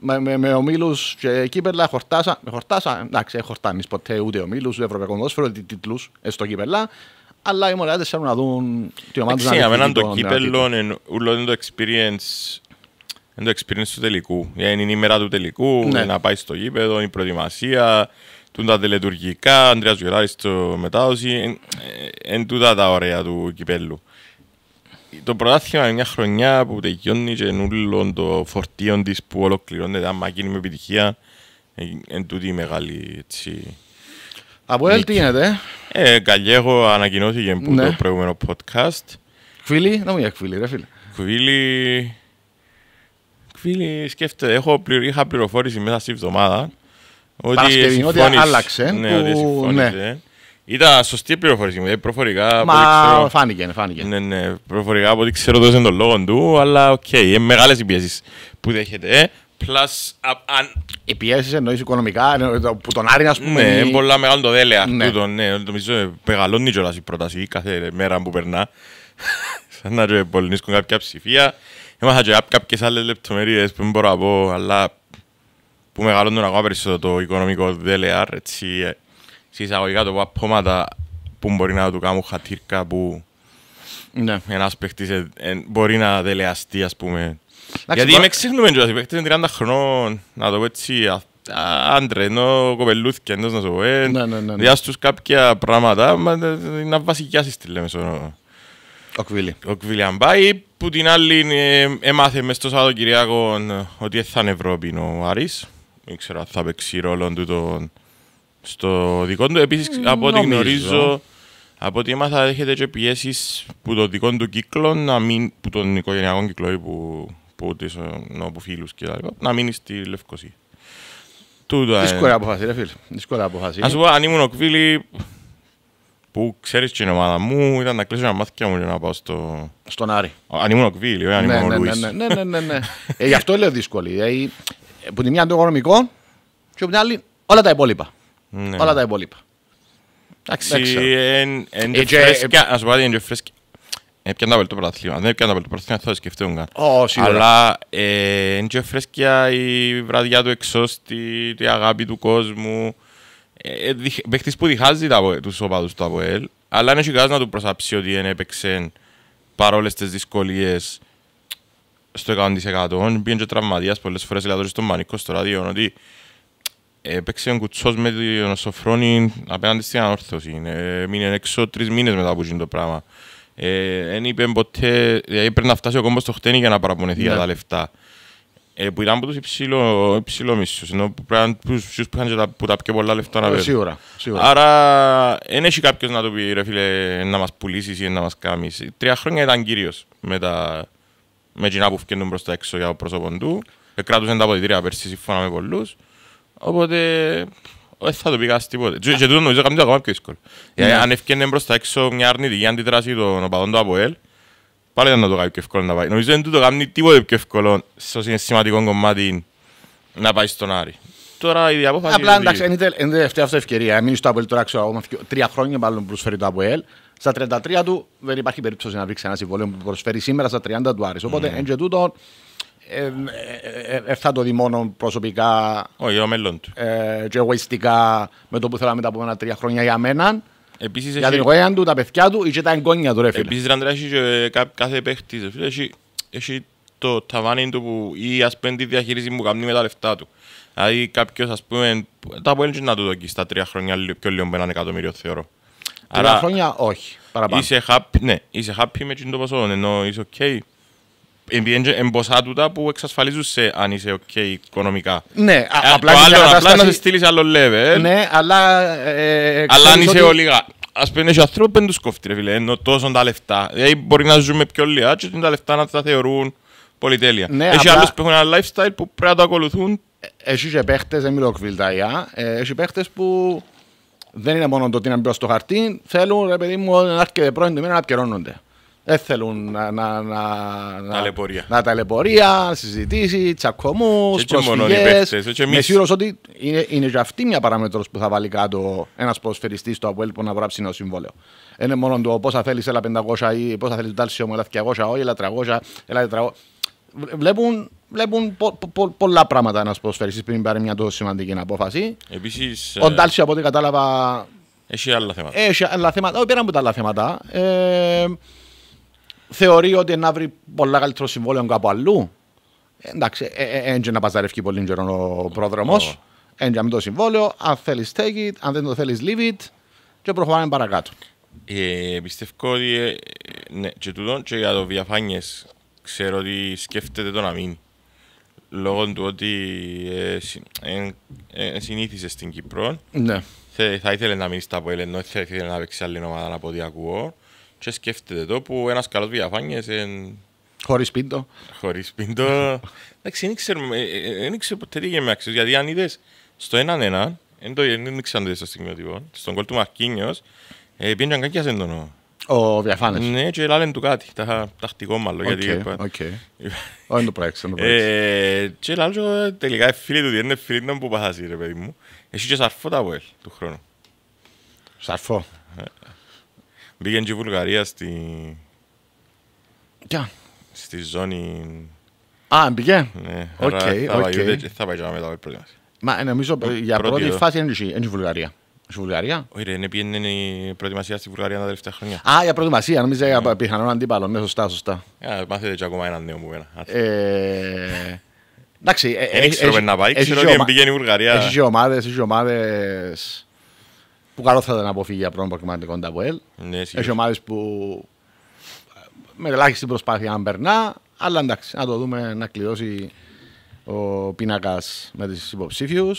Με, με, με ομίλου και κύπελα χορτάσα. Με χορτάσα, εντάξει, δεν χορτάνεις ποτέ ούτε ομίλου, ούτε ευρωπαϊκό νόσφαιρο, ούτε τίτλους ε, στο κύπελα. Αλλά οι μοναδέ θέλουν να δουν τι ομάδα τους. Για μένα το κύπελο είναι το experience είναι το experience του τελικού. Είναι η ημέρα του τελικού, ναι. να πάει στο γήπεδο, η προετοιμασία, τον τα τελετουργικά, Αντρέας Γεράρης στο μετάδοση, εν τούτα τα ωραία του κυπέλου. Το πρωτάθλημα είναι μια χρονιά που τελειώνει και νουλόν το φορτίο της που ολοκληρώνεται, άμα γίνει με επιτυχία, εν τούτη μεγάλη έτσι... Από ελ τι γίνεται. Ε, ε ανακοινώθηκε που ναι. το προηγούμενο podcast. Κφίλι, να μου για Κφίλι. ρε φίλε. Κφίλι. Κβίλη σκέφτεται, είχα πληροφόρηση μέσα στη εβδομάδα ότι ότι άλλαξε. Ναι, ναι. ε. Ήταν σωστή η πληροφορία μου. Ε, προφορικά. Μα ξέρω... φάνηκε, ναι, φάνηκε. Ναι, ναι. Προφορικά από ό,τι ξέρω δώσε τον λόγο του, αλλά οκ. Okay, ε, μεγάλες οι πιέσεις που δέχεται. Plus, αν... Οι πιέσεις εννοείς οικονομικά, που τον Άρη, ας πούμε. Ναι, είναι πολλά μεγάλο το δέλεα. Ναι. Τούτον, ναι, νομίζω μεγαλώνει κιόλας η πρόταση κάθε μέρα που περνά. Σαν να πολυνίσκουν κάποια ψηφία. Έμαθα και κάποιες άλλες λεπτομέρειες που δεν μπορώ να πω, αλλά που μεγαλώνουν ακόμα περισσότερο το οικονομικό δέλεαρ, έτσι, ε, συσταγωγικά το απόματα που μπορεί να του κάνουν χατήρκα που ναι. ένας παίχτης ε, ε, μπορεί να δελεαστεί, ας πούμε. Λάξε, Γιατί με ξεχνούμε κιόλας, οι παίχτες είναι 30 χρονών, να το πω έτσι, άντρε, ενώ κοπελούθηκε, εντός να σου πω, ε, ναι, ναι, ναι, ναι. διάστους κάποια πράγματα, μα, είναι βασικά συστήλεμε στο... Οκβίλη. Οκβίλη αν πάει, που την άλλη ε, έμαθε μες στο Σαββατοκυριακό ότι θα είναι Ευρώπη ο Άρης δεν ξέρω αν θα παίξει ρόλο τούτο στο δικό του. Επίσης, από ό,τι γνωρίζω, από ό,τι έμαθα, έχετε και πιέσεις που το δικό του κύκλο, να μην, που τον οικογενειακό κύκλο που, που, τις, ε, που φίλους και τα λοιπά, να μείνει στη Λευκοσία. Τούτο, Δύσκολα αποφασίσει, αποφασή, ρε φίλε. Δύσκολα αποφασίσει. Ας πω, αν ήμουν ο Κβίλη, που ξέρεις την ομάδα μου, ήταν να κλείσω ένα μάθηκα μου και να πάω στο... Στον Άρη. Αν ήμουν ο Κβίλη, αν ήμουν ναι, ο ναι, Λουίς. Ναι, ναι, ναι. ναι ε, γι' αυτό λέω δύσκολη. Ε, από τη μια το οικονομικό και από την άλλη όλα τα υπόλοιπα. Ναι. Όλα τα υπόλοιπα. Εντάξει, είναι ε, φρέσκια. Έπιαν ε, τα πελτό πρωταθλήμα. Δεν έπιαν τα το πρωταθλήμα, θα το σκεφτούν καν. Αλλά είναι και φρέσκια η βραδιά του εξώστη, η αγάπη του κόσμου. Ε, παίχτης που διχάζει τους οπαδούς του ΑΠΟΕΛ, αλλά είναι και να του προσαψεί ότι δεν έπαιξε παρόλες τις δυσκολίες στο 100% πήγαινε και τραυματίας πολλές φορές, έλεγα στον Μανίκο στο ράδιο, ότι έπαιξε ο κουτσός με τον Σοφρόνη απέναντι στην ανόρθωση. Ε, μείνε έξω τρεις μήνες μετά που γίνει το πράγμα. Δεν ε, είπε ποτέ, δηλαδή πρέπει να φτάσει ο κόμπος στο χτένι για να παραπονεθεί για ναι. τα λεφτά. Ε, που ήταν από τους υψηλό, υψηλό μισθούς, ενώ που πρέπει να τους που είχαν τα, που τα πιο πολλά λεφτά να ε, παίρνουν. Σίγουρα, σίγουρα. Άρα, δεν έχει κάποιος να του πει, ρε φίλε, να μας πουλήσεις ή να μας κάνεις. Τρία χρόνια ήταν κύριος με τα, με κοινά που φτιάχνουν προς τα έξω για το πρόσωπο του. Ε, κράτουσαν τα ποτητήρια πέρσι σύμφωνα με πολλούς. Οπότε δεν θα το πήγα τίποτε. Και τούτο νομίζω καμία ακόμα πιο δύσκολο. Γιατί ναι. δηλαδή, αν ευκαινε προς τα έξω μια αρνητική αντιδράση των οπαδών του ΑΠΟΕΛ, πάλι δεν θα το κάνει πιο εύκολο να πάει. Νομίζω δεν τούτο κάνει τίποτε πιο εύκολο στο σημαντικό κομμάτι να πάει στον Άρη. Τώρα η διαπόφαση Απλά εντάξει, είναι η τελευταία ευκαιρία. Μείνει στο ΑΠΟΕΛ τώρα, ξέρω, τρία χρόνια μάλλον προσφέρει το ΑΠΟΕΛ. Στα 33 του δεν υπάρχει περίπτωση να βρει ένα συμβόλαιο που προσφέρει σήμερα στα 30 του Άρης. Οπότε, mm. εν τούτο, ε ε, ε, ε, θα το δει μόνο προσωπικά Όχι, το μέλλον του ε, και εγωιστικά με το που θέλαμε τα επόμενα τρία χρόνια για μένα για την οικογένεια του, τα παιδιά του ή και τα εγγόνια του ρε φίλε Επίσης έχει κάθε παίχτης έχει, το ταβάνι του που, ή ας πούμε τη διαχείριση που κάνει με τα λεφτά του Δηλαδή κάποιος ας πούμε τα που να του δοκίσει στα τρία χρόνια και λίγο με έναν εκατομμύριο θεωρώ Άρα, Άρα χρόνια όχι. Παραπάνω. Είσαι happy, ναι, είσαι happy με το ποσό, ενώ είσαι ok. Εμποσά τούτα που εξασφαλίζουν σε αν είσαι ok οικονομικά. Ναι, α, ε, απλά, το άλλο, απλά να σε στείλεις άλλο level. Ναι, αλλά. Ε, ε αλλά αν είσαι ότι... ολίγα. Ας πούμε, έχει ανθρώπους που δεν τους κόφτει, ρε φίλε. Ενώ τόσο τα λεφτά. Δηλαδή, μπορεί να ζούμε πιο λίγα, και τα λεφτά να τα θεωρούν πολυτέλεια. Ναι, έχει απλά... άλλους που έχουν ένα lifestyle που πρέπει να το ακολουθούν. Έχει και παίχτες, δεν μιλώ κβιλταία. Έχει παίχτες που δεν είναι μόνο το ότι να μπει στο χαρτί, θέλουν ρε παιδί μου να έρχεται πρώην του μήνα να πιερώνονται. Δεν θέλουν να, να, να, να, ταλαιπωρία. να ταλαιπωρία, συζητήσει, τσακωμούς, προσφυγέ. Είμαι σίγουρο ότι είναι, είναι και αυτή μια παράμετρο που θα βάλει κάτω ένας ποδοσφαιριστή στο Αποέλ που να βράψει νέο συμβόλαιο. Είναι μόνο το πόσα θέλεις, έλα 500 ή πόσα θέλεις τάλσιο μου, έλα 200, όχι, έλα 300, έλα 400 βλέπουν, βλέπουν πο, πο, πο, πολλά πράγματα να προσφέρεις πριν πάρει μια τόσο σημαντική απόφαση. Επίσης. ο ε, Ντάλσι, από ό,τι κατάλαβα. Έχει άλλα θέματα. Έχει άλλα θέματα. Όχι, πέραν από τα άλλα θέματα. Ε, θεωρεί ότι να βρει πολλά καλύτερο συμβόλαιο κάπου αλλού. Ε, εντάξει, έντια ε, ε, να παζαρευτεί πολύ ο πρόδρομος. Έντια με το συμβόλαιο. Αν θέλεις, take it. Αν δεν το θέλεις, leave it. Και προχωράμε παρακάτω. Ε, πιστεύω ότι ναι, και τούτο και για το διαφάνειες ξέρω ότι σκέφτεται το να μείνει. Λόγω του ότι ε, ε, συνήθισε στην Κύπρο. Ναι. Θα ήθελε να μείνει στα Από ενώ θα ήθελε να παίξει άλλη ομάδα από ό,τι ακούω. Και σκέφτεται το που ένας καλός διαφάνειας. Χωρίς πίντο. Χωρίς πίντο. Εντάξει, δεν ήξερε δεν ξέρω ποτέ τι γεμμένα με Γιατί αν είδες στο έναν έναν, δεν το ήξερα στο στιγμιότυπο, στον κόλ του Μαρκίνιο, πήγαινε να κακιάζει ο Βιαφάνε. Ναι, και λένε του κάτι. Τα, τακτικό μάλλον. γιατί, okay. Όχι, είναι το πράξη. Ε, και λένε τελικά φίλοι του, είναι φίλοι του που παθάζει, ρε παιδί μου. Εσύ και σαρφό τα βουέλ του χρόνου. Σαρφό. Μπήκε και η Βουλγαρία στη... Ποια? Στη ζώνη... Α, μπήκε. Ναι. Οκ, οκ. Θα πάει και μετά με πρόβλημα. Μα ε, νομίζω ε, για πρώτη φάση είναι η Βουλγαρία. Στη Βουλγαρία. Όχι, δεν πήγαινε η προετοιμασία στη Βουλγαρία τα τελευταία χρόνια. Α, για προετοιμασία, νομίζω για yeah. Ναι. πιθανόν αντίπαλο. Ναι, σωστά, σωστά. Yeah, ε, μάθετε και ακόμα έναν νέο μου μένα. Ε, εντάξει. ε, ε, ε, να πάει, ξέρω ότι πήγαινε η Βουλγαρία. Έχει και ομάδες, έχει ομάδες που καλό θα ήταν να αποφύγει από τον προκριματικό Νταβουέλ. Ναι, έχει ομάδες που με ελάχιστη προσπάθεια αν περνά, αλλά εντάξει, να το δούμε να κλειδώσει ο πίνακας με του υποψήφιου.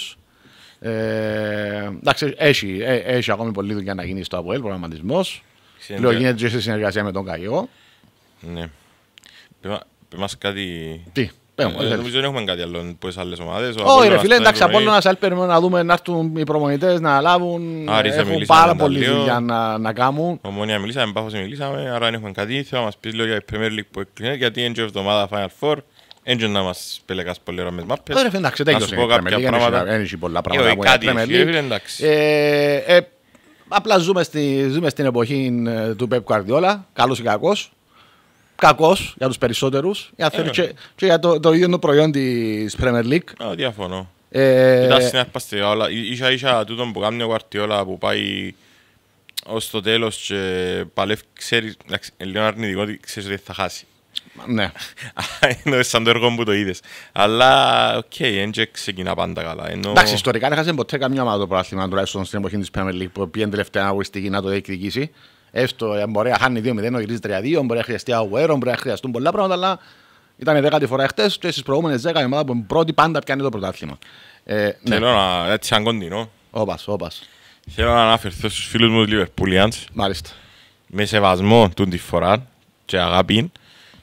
Ε, εντάξει, έχει, ε, έχει ακόμη πολλή δουλειά να γίνει στο ΑΠΟΕΛ, προγραμματισμός. Λέω γίνεται και σε συνεργασία με τον Καγιό. Ναι. Πρέπει κάτι. Τι. Ε, νομίζω δεν έχουμε κάτι άλλο από τις άλλες ομάδες. Όχι ρε φίλε, εντάξει από όλο να περιμένουμε να δούμε να έρθουν οι προμονητές να λάβουν. Έχουν πάρα πολλή δουλειά να κάνουν. Ομόνια μιλήσαμε, πάχος μιλήσαμε, άρα δεν έχουμε κάτι. Θέλω να μας πεις λόγια η Premier League που έκλεινε, γιατί είναι και εβδομάδα Final Four. Έτσι να μας πελεγάς πολύ τις μάπες. Ωραία, εντάξει, τέλειωσε. Να σου πω κάποια πράγματα. Ένιχε πολλά πράγματα. Κάτι, εντάξει. Ε, ε, απλά ζούμε, στη, ζούμε στην εποχή ε, του Πεπ Καρδιόλα, καλός ή κακός. Κακός για τους περισσότερους. Για ε, και, και, για το, το ίδιο το προϊόν της Premier League. Α, διαφωνώ. Ε, Κοιτάς την όλα. Ίσα ίσα τούτον που κάνει ο Καρδιόλα που πάει ως το τέλος και παλεύει, ξέρεις, λίγο αρνητικό ότι ξέρεις ότι θα χάσει. Ναι. Εννοείς σαν το έργο μου το είδες. Αλλά, οκ, έντια ξεκινά πάντα καλά. Εντάξει, ιστορικά δεν έχασε ποτέ καμιά ομάδα το πράσινο, τουλάχιστον στην εποχή της Premier League, που πήγαινε τελευταία αγωριστική να το διεκδικήσει. Έστω, ε, μπορεί να χάνει 2-0, να γυρίζει 3-2, μπορεί να χρειαστεί αγουέρο, μπορεί να χρειαστούν πολλά πράγματα, αλλά ήταν η δέκατη φορά χτες και στις προηγούμενες δέκα η ομάδα που πρώτη πάντα πιάνει το πρωτάθλημα. Ε, ναι. Θέλω να, έτσι σαν κοντινό. Όπας, όπας. Θέλω να αναφερθώ στους φίλους μου τους Λιβερπούλιανς. Μάλιστα. Με σεβασμό του τη φορά και αγάπη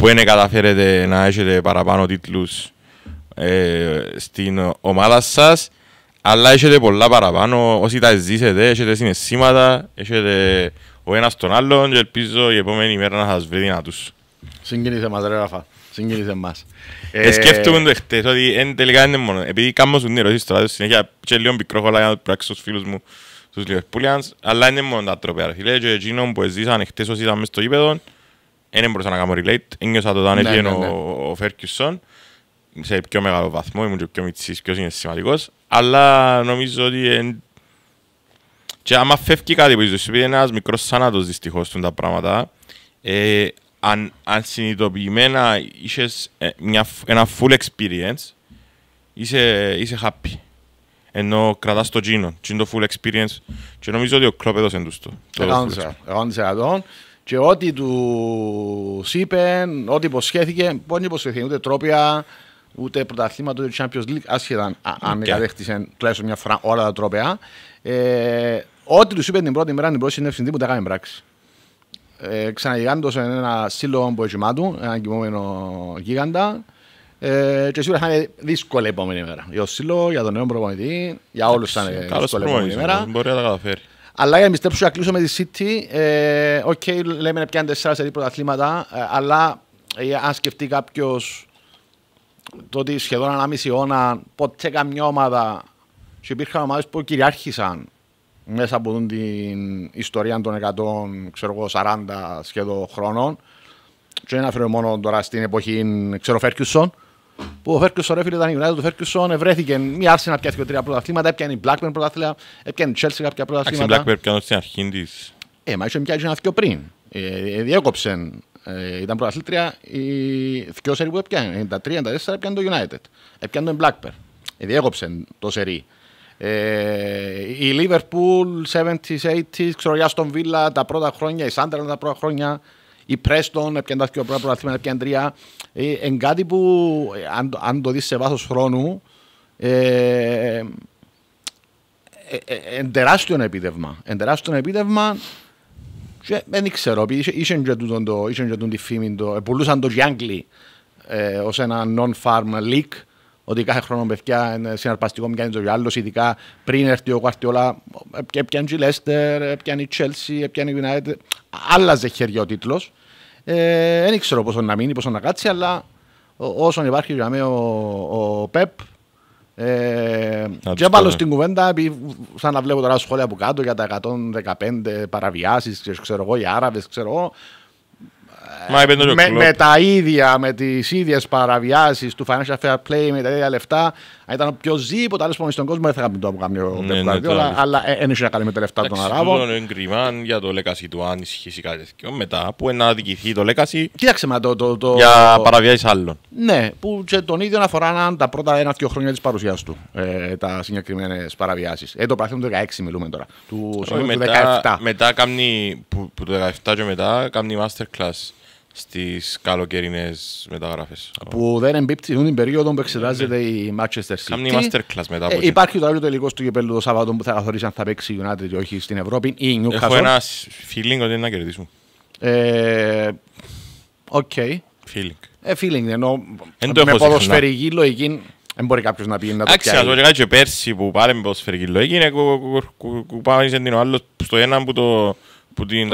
που είναι καταφέρετε να έχετε παραπάνω τίτλους ε, στην ομάδα σας αλλά έχετε πολλά παραπάνω όσοι τα ζήσετε, έχετε συναισθήματα έχετε ο ένας τον άλλον και ελπίζω η επόμενη μέρα να σας βρει δυνατούς Συγκίνησε μας ρε Ράφα, συγκίνησε μας ε, ε, Σκέφτομαι το χτες ότι εν, τελικά είναι μόνο επειδή κάνω σου νερό στο συνέχεια και λίγο πικρό χωλά για να πράξω στους φίλους μου τους Λιβερπούλιανς αλλά είναι μόνο τα τροπέα φίλε και εκείνον που ζήσαν χτες όσοι ήταν μέσα στο γήπεδο δεν μπορούσα να κάνω relate. Ένιωσα το όταν ναι, ναι. ο Φέρκιουσον ναι. σε πιο μεγάλο βαθμό, ήμουν και πιο μητσής, πιο είναι σημαντικός. Αλλά νομίζω ότι... Και άμα φεύγει κάτι που επειδή είναι ένας μικρός σάνατος, δυστυχώς του τα πράγματα. Ε, αν, αν συνειδητοποιημένα είσαι ε, μια, ένα full experience, είσαι, είσαι happy. Ενώ κρατάς το τζίνο, τζίνο το full experience. Και νομίζω ότι ο Κλόπ έδωσε εντούστο. Εγάντησα, εγάντησα και ό,τι του είπε, ό,τι υποσχέθηκε, να υποσχέθηκε ούτε τρόπια, ούτε πρωταθλήματα, ούτε Champions League, άσχετα αν okay. κατέχτησε τουλάχιστον μια φορά όλα τα τρόπια. Ε, ό,τι τους είπε την πρώτη μέρα, την πρώτη συνέντευξη, τα έκανε πράξη. Ε, ένα σύλλογο μποϊσμά του, ένα κοιμόμενο γίγαντα. Ε, και σίγουρα θα είναι δύσκολη η επόμενη μέρα. Για το σύλλογο, για τον νέο προπονητή, για όλους θα είναι δύσκολη η επόμενη μέρα. Μπορεί να τα καταφέρει. Αλλά για να και να κλείσω με τη City, ε, οκ okay, λέμε να πιάνε τεσσάρα σε πρωταθλήματα, ε, αλλά ε, αν σκεφτεί κάποιος το ότι σχεδόν μισή αιώνα ποτέ καμιά ομάδα και υπήρχαν ομάδες που κυριάρχησαν μέσα από την ιστορία των 140 ξέρω εγώ, 40 σχεδόν χρόνων και δεν αφήνω μόνο τώρα στην εποχή ξέρω Φέρκιουσον, που ο Φέρκουσον έφυγε ήταν η United του Φέρκουσον, βρέθηκε η να πια τρία πρωταθλήματα, έπιανε η Blackburn πρωταθλήματα, έπιανε η Chelsea κάποια πρωταθλήματα. Η Blackburn πιάνω στην αρχή της. Ε, μα είχε μια πιο πριν. Ε, ε διέκοψε. Ε, ήταν πρωταθλήτρια, η δυο σερή που επιανε τα τέσσερα, έπιανε το United, έπιανε το Blackburn. Ε, διέκοψε το σερή. Ε, η Liverpool, 70s, 80s, ξέρω, Villa τα πρώτα χρόνια, η Sunderland τα πρώτα χρόνια η Πρέστον έπιαν τα πιο πρώτα προαθήματα, έπιαν τρία. Είναι κάτι που ε, αν, αν το δεις σε βάθος χρόνου είναι ε, ε, εν τεράστιο επίτευγμα. Εν τεράστιο επίτευγμα δεν ξέρω, ήσαν και τούτον το, ήσαν το, πουλούσαν το Γιάνγκλι ε, ως ένα non-farm leak, ότι κάθε χρόνο παιδιά είναι συναρπαστικό με κάνει το άλλο, ειδικά πριν έρθει ο Γουαρτιόλα, πιάνει η Λέστερ, πιάνει η Chelsea, πιάνει η United, άλλαζε χέρια ο τίτλος δεν ε, ξέρω πόσο να μείνει, πόσο να κάτσει, αλλά όσον υπάρχει για μένα ο, ο Πεπ, ε, και πάλι στην κουβέντα, σαν να βλέπω τώρα σχόλια από κάτω για τα 115 παραβιάσει, ξέρω εγώ, οι Άραβες, ξέρω εγώ με, με, τα ίδια, με τις ίδιες παραβιάσεις του financial fair play, με τα ίδια λεφτά. Αν ήταν οποιοδήποτε άλλο πονητή στον κόσμο, δεν θα είχαμε το καμιο ναι, ναι, αλλά δεν είχε να κάνει με τα λεφτά των Αράβων. Αυτό είναι γκριμάν για το Λέκαση του, αν ισχύσει κάτι τέτοιο. Μετά που να αδικηθεί το Λέκαση. Κοίταξε με το. για παραβιάσεις άλλων. Ναι, που τον ίδιο αφοράναν τα πρώτα ένα-δύο χρόνια της παρουσία του ε, τα συγκεκριμένες παραβιάσεις. Ε, το πράγμα του 16 μιλούμε τώρα. Του, 17. Μετά κάμνη. Που, που το 17 και μετά κάνει masterclass στις καλοκαιρινές μεταγραφές. Που δεν εμπίπτει την περίοδο που εξετάζεται ναι, ναι. η Manchester City. Κάνει masterclass μετά από ε, Υπάρχει το άλλο τελικό του κεπέλου το Σάββατο που θα καθορίσει αν θα παίξει η United ή όχι στην Ευρώπη ή η Newcastle. Έχω ένα feeling ότι είναι να κερδίσουν. Ε, οκ. Ε, okay. Feeling. Ε, feeling ενώ Εν με ποδοσφαιρική λογική δεν μπορεί κάποιος να πει να το πιάει. ας το και πέρσι που πάρε με ποδοσφαιρική λογική είναι κουπάνησε την ο άλλος στο ένα που, το, που την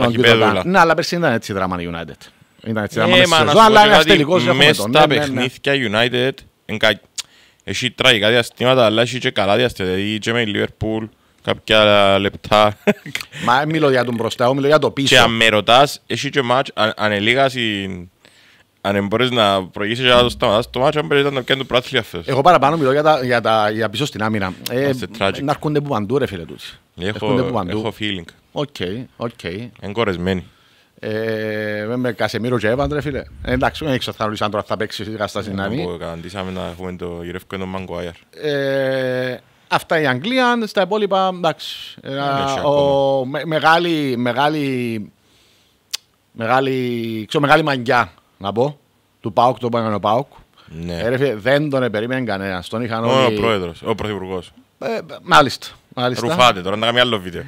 Ναι, αλλά πέρσι ήταν έτσι η δράμα United. Ήταν έτσι, ε, άμα μέσα σεζόν, αλλά ένας τελικός έχουμε Μες τα ναι, ναι, ναι. παιχνίδια United, έχει τραγικά διαστήματα, αλλά έχει και καλά διαστήματα. Και με η Λιβερπούλ, κάποια λεπτά. Μα μιλώ για τον μπροστά, μιλώ για το πίσω. Και αν με ρωτάς, έχει και μάτς, αν ελίγασαι αν μπορείς να προηγήσεις και να το σταματάς το μάτσο, αν πρέπει να κάνεις το πράθλιο αυτός. Εγώ παραπάνω μιλώ για, τα, για, τα, για πίσω στην άμυνα. Ε, να έρχονται που παντού ρε φίλε τους. Έχω, έχω feeling. Οκ, οκ. Είναι ε, με Κασεμίρος και Εύαντρε, φίλε. Ε, εντάξει, δεν ξέρω θα ρωτήσω αν τώρα θα παίξει η κατάσταση ε, να μην. Καταντήσαμε να έχουμε το γυρεύκο τον Μαγκουάιαρ. Αυτά η Αγγλία, στα υπόλοιπα, εντάξει. Ναι, μεγάλη, μεγάλη, μεγάλη, ξέρω, μεγάλη μαγκιά, να πω, του ΠΑΟΚ, τον πάγανε ο ΠΑΟΚ. Ναι. δεν τον περίμενε κανένας. Τον είχαν όλοι... Ο πρόεδρος, ο πρωθυπουργός. μάλιστα, μάλιστα. Ρουφάτε τώρα, να κάνουμε άλλο βίντεο.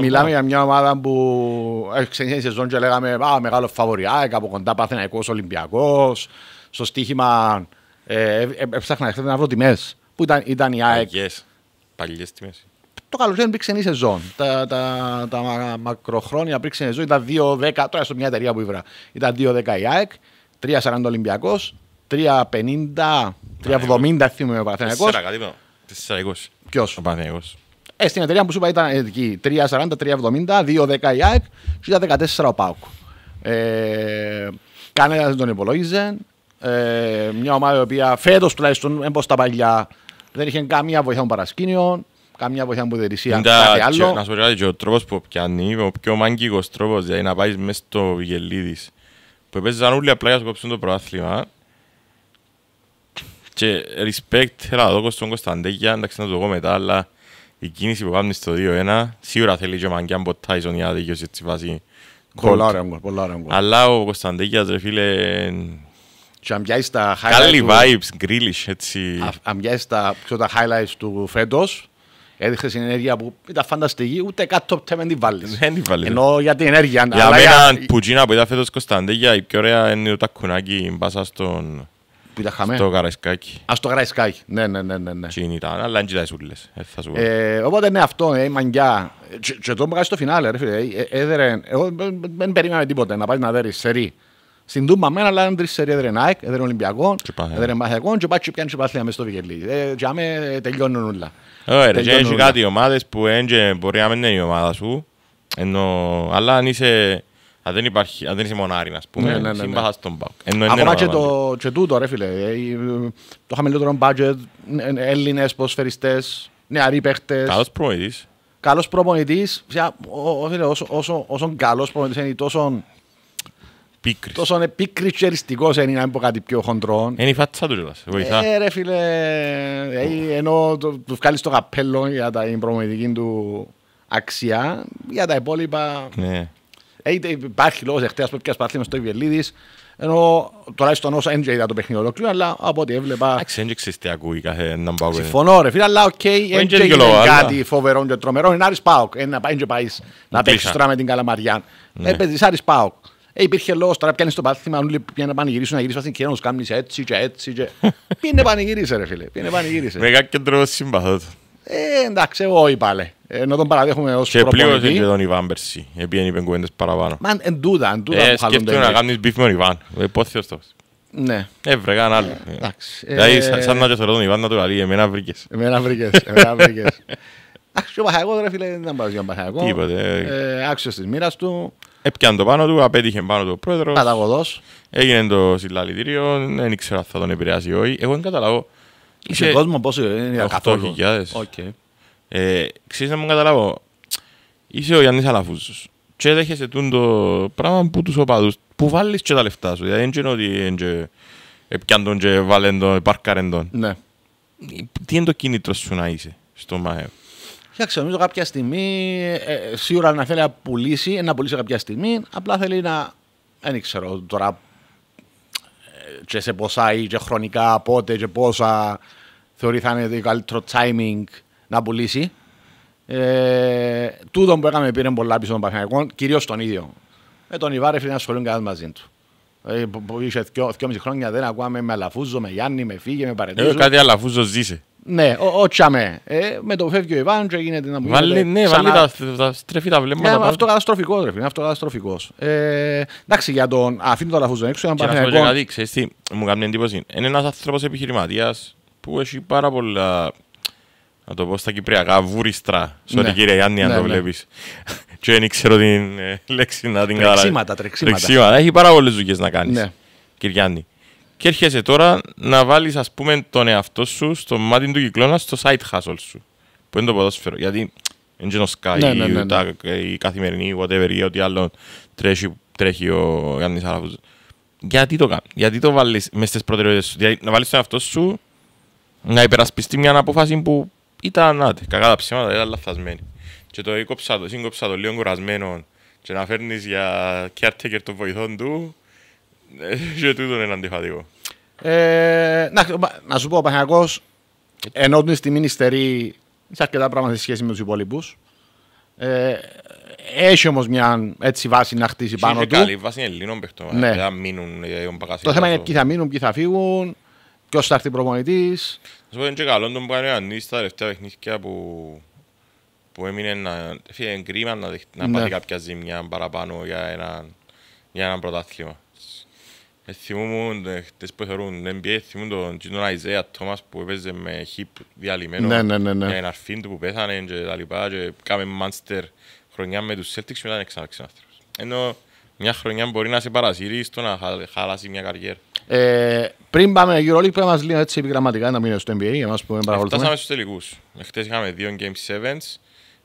Μιλάμε για μια ομάδα που ξεκινήσει η σεζόν και λέγαμε α, μεγάλο φαβοριά, από κοντά Παθηναϊκός Ολυμπιακός, στο στοίχημα ε, ε, ε έψαχνα να βρω τιμές. Που ήταν, ήταν η ΑΕΚ. Παλιές τιμές. Το καλοκαίρι πήξε ξενή σεζόν. Τα, τα, τα μακροχρόνια πήξε ξενή σεζόν ήταν 2-10. Τώρα στο μια εταιρεία που ήβρα. Ήταν 2-10 η ΑΕΚ, 3-40 Ολυμπιακό, 3-50, 3-70 θύμουμε ο Παναθυναϊκό. 4-20. Ποιος? Ο ε, στην εταιρεία που σου είπα ήταν εκεί 3,40, 3,70, 2,10 η ΑΕΚ και 14 ο ΠΑΟΚ. Ε, Κανένας δεν τον υπολόγιζε. Ε, μια ομάδα η οποία φέτος τουλάχιστον, όπω τα παλιά, δεν είχε καμία βοηθά παρασκήνιων, καμία βοηθά από διαιτησία. Να σου πω και ο τρόπος που πιάνει, ο πιο μάγκηγο τρόπος, δηλαδή να πάεις μέσα στο γελίδι. Που σαν όλοι απλά για να σκοψούν το προάθλημα. Και respect, θέλω να δω στον Κωνσταντέγια, εντάξει να το δω μετά, αλλά η κίνηση που κάνουν στο 2-1 σίγουρα θέλει και μαγκιά από Τάισον για να δικαιώσει τη φάση. Πολλά ωραία γκολ, πολλά ωραία γκολ. Αλλά ο Κωνσταντέκιας ρε φίλε... Και Καλή vibes, γκρίλις έτσι... Αν πιάσεις τα, highlights του φέτος, έδειξες την ενέργεια που ήταν φανταστική, ούτε κάτω από δεν την βάλεις. Δεν την βάλεις. Ενώ για την ενέργεια... Για μένα για... που γίνα που ήταν φέτος Κωνσταντέκια, η πιο ωραία είναι το τακουνάκι μπάσα στον που είχαμε. Στο Καραϊσκάκι. Α, στο Καραϊσκάκι. Ναι, ναι, ναι. ναι, ναι. Τσιν ήταν, αλλά δεν κοιτάει σούλε. Ε, ε, οπότε ναι, αυτό, ε, η μαγκιά. Και, και το μπράζει στο φινάλε, ρε φίλε. Ε, ε, έδερε, εγώ δεν περίμενα τίποτα να πάει να δέρει σερή. Στην Τούμπα μένα, αλλά δεν σερή έδερε ΝΑΕΚ, έδερε Ολυμπιακό, έδερε Μαθιακό και πάει και πιάνει και πάθλια μες στο Ε, Και άμε τελειώνουν όλα. Ωραία, και έχει κάτι ομάδες που μπορεί να μην είναι η ομάδα σου, ενώ, αλλά αν είσαι αν δεν, είσαι μονάρι, να πούμε, ναι, ναι, ναι σύμπαθα ναι. στον ΠΑΟΚ. Ακόμα και, το, και τούτο, ρε φίλε. Ε, ε, το χαμηλότερο μπάτζετ, ε, Έλληνες, ποσφαιριστές, νεαροί παίχτες. Καλός προπονητής. Καλός προπονητής. Όσο καλός προπονητής είναι, τόσο... πίκρις. Τόσο πίκρις και αριστικός είναι να μην πω κάτι πιο χοντρό. Είναι η φάτσα του Ε, ρε φίλε, ενώ του βγάλεις το καπέλο για την προμονητική του αξιά, για τα υπόλοιπα... Ε, ε, υπάρχει λόγος εχθές που πια παθήμα στο Ιβελίδη. Ενώ τουλάχιστον όσο έντια είδα το παιχνίδι ολόκληρο, αλλά από ό,τι έβλεπα. Εντάξει, δεν ξέρεις τι ακούει κάθε έναν πάγο. Ε. Συμφωνώ, ρε φίλε, αλλά οκ, έντια είναι κάτι φοβερό και τρομερό. Είναι Άρι Πάοκ. Ένα πάει πάει να παίξει τώρα με την καλαμαριά. Έπαιζε ναι. Άρι Πάοκ. Ε, υπήρχε λόγος τώρα πιάνεις το πάθημα, αν όλοι πιάνουν να πανηγυρίσουν, να γυρίσουν και να τους κάνουν έτσι και έτσι. Και... Πίνε πανηγυρίσε, ρε φίλε. Πήγαινε πανηγυρίσε. Μεγά κεντρό συμπαθό. Ε, εντάξει, εγώ είπα, λέει. Ενώ τον παραδέχομαι ως και προπονητή. Και πλήρωσε και τον Ιβάν Περσί, επειδή είπε κουβέντες παραπάνω. Μα εν τούτα, εν τούτα ε, που χαλούν το να κάνεις μπιφ με τον Ιβάν, πόθη ως το. Ναι. Ε, βρε, κάνε άλλο. Ε, εντάξει. Ε, δηλαδή, σαν να και θεωρώ τον Ιβάν να του λέει, εμένα βρήκες. Εμένα βρήκες, εμένα βρήκες. Άξιο Παχαγό, ρε φίλε, δεν ήταν παραδείγμα Παχαγό. Τίποτε. Ε. Άξιος της μοίρας του. Έπιαν το πάνω του, απέτυχε πάνω του ο πρόεδρος. Παταγωδός. Έγινε το συλλαλητήριο, δεν ήξερα αν θα τον επηρεάσει ή όχι. Εγώ δεν καταλάβω. Είσαι κόσμος πόσο είναι, 100.000. Ε, ξέρεις να μου καταλάβω, είσαι ο Γιάννης Αλαφούζος και δέχεσαι το πράγμα που τους οπαδούς, που βάλεις και τα λεφτά σου, δηλαδή είναι ότι έγινε τον και βάλεν τον, Ναι. Τι είναι το κίνητρο σου να είσαι στο ΜΑΕΟ. Κοιτάξτε, νομίζω κάποια στιγμή ε, ε, σίγουρα να θέλει να πουλήσει, να πουλήσει κάποια στιγμή, απλά θέλει να, δεν ξέρω τώρα ε, και σε ποσά ή και χρονικά πότε και πόσα θεωρεί θα είναι το καλύτερο timing να πουλήσει. Ε, τούτο που έκαμε πήρε πολλά πίσω των Παναγιακών, κυρίως τον ίδιο. Με τον Ιβάρε φίλε να ασχολούν κανένας μαζί του. Ε, που είχε χρόνια δεν ακούγαμε με Αλαφούζο, με Γιάννη, με Φίγε, με Παρετήζο. Ε, κάτι Αλαφούζο ζήσε. Ναι, ο, ο τσαμέ. Ε, με το φεύγει ο Ιβάν και γίνεται να μου βάλει. Ναι, βάλει τα, τα, τα βλέμματα. Ναι, αυτό καταστροφικό ρε φίλε, αυτό καταστροφικός. Ε, εντάξει, για τον αφήνω τον Αλαφούζο έξω. για να πάρει πω κάτι, ξέρεις τι, μου κάνει εντύπωση. Είναι ένας άνθρωπος επιχειρηματίας που έχει πάρα πολλά να το πω στα κυπριακά, βούριστρα. Sorry ναι. κύριε Γιάννη, αν ναι, το ναι. βλέπεις. Τι δεν ξέρω την ε, λέξη να την κάνω. Τρεξίματα, τρεξίματα. Τρεξίματα. Έχει πάρα πολλές δουλειές να κάνεις. Ναι. Γιάννη. Και έρχεσαι τώρα να βάλεις, ας πούμε, τον εαυτό σου στο μάτι του κυκλώνα στο side hustle σου. Που είναι το ποδόσφαιρο. Γιατί engine Sky, ναι, ναι η καθημερινή, whatever, ή ό,τι άλλο τρέχει, τρέχει ο Γιάννης Αράφου. Γιατί το κάνεις, γιατί το βάλεις μες στις προτεραιότητες σου. Δηλαδή, να βάλεις τον εαυτό σου να υπερασπιστεί μια απόφαση που ήταν άτε, κακά τα ψήματα, ήταν λαθασμένοι. Και το έκοψα το, σύγκοψα το λίγο κουρασμένο και να φέρνεις για caretaker των βοηθών του ε, και τούτο είναι αντιφατικό. Ε, να, να σου πω, ο Παναγιακός ενώ την στιγμή σε αρκετά πράγματα σε σχέση με τους υπόλοιπους. Ε, έχει όμως μια έτσι βάση να χτίσει πάνω του. Καλή βάση Ελλήνων παιχτών. Ναι. Θα μείνουν, ε, το θέμα είναι ποιοι θα μείνουν, ποιοι θα φύγουν. Ποιος θα έρθει προμονητής. προπονητής. σου πω είναι και καλό τον Πανιωαννή τα τελευταία παιχνίδια που, που έμεινε να φύγει κρίμα να, να ναι. πάθει κάποια ζημιά παραπάνω για ένα, για ένα πρωτάθλημα. Ε, Θυμούμουν χτες που θεωρούν την NBA, θυμούν τον, τον Αιζέα Τόμας που έπαιζε με χιπ διαλυμένο ναι, ναι, ναι, ναι. για ένα αρφήν του που πέθανε και τα λοιπά και κάμε μάνστερ χρονιά με τους Celtics και μετά είναι ξανά ξανά άνθρωπος. Ενώ μια χρονιά μπορεί να σε παρασύρει στο να χαλάσει μια καριέρα. Ε, πριν πάμε Euroleague πρέπει να μας λίγο έτσι επιγραμματικά να μείνει στο NBA για εμάς που δεν παρακολουθούμε. Φτάσαμε στους τελικούς. Χτες είχαμε δύο Game 7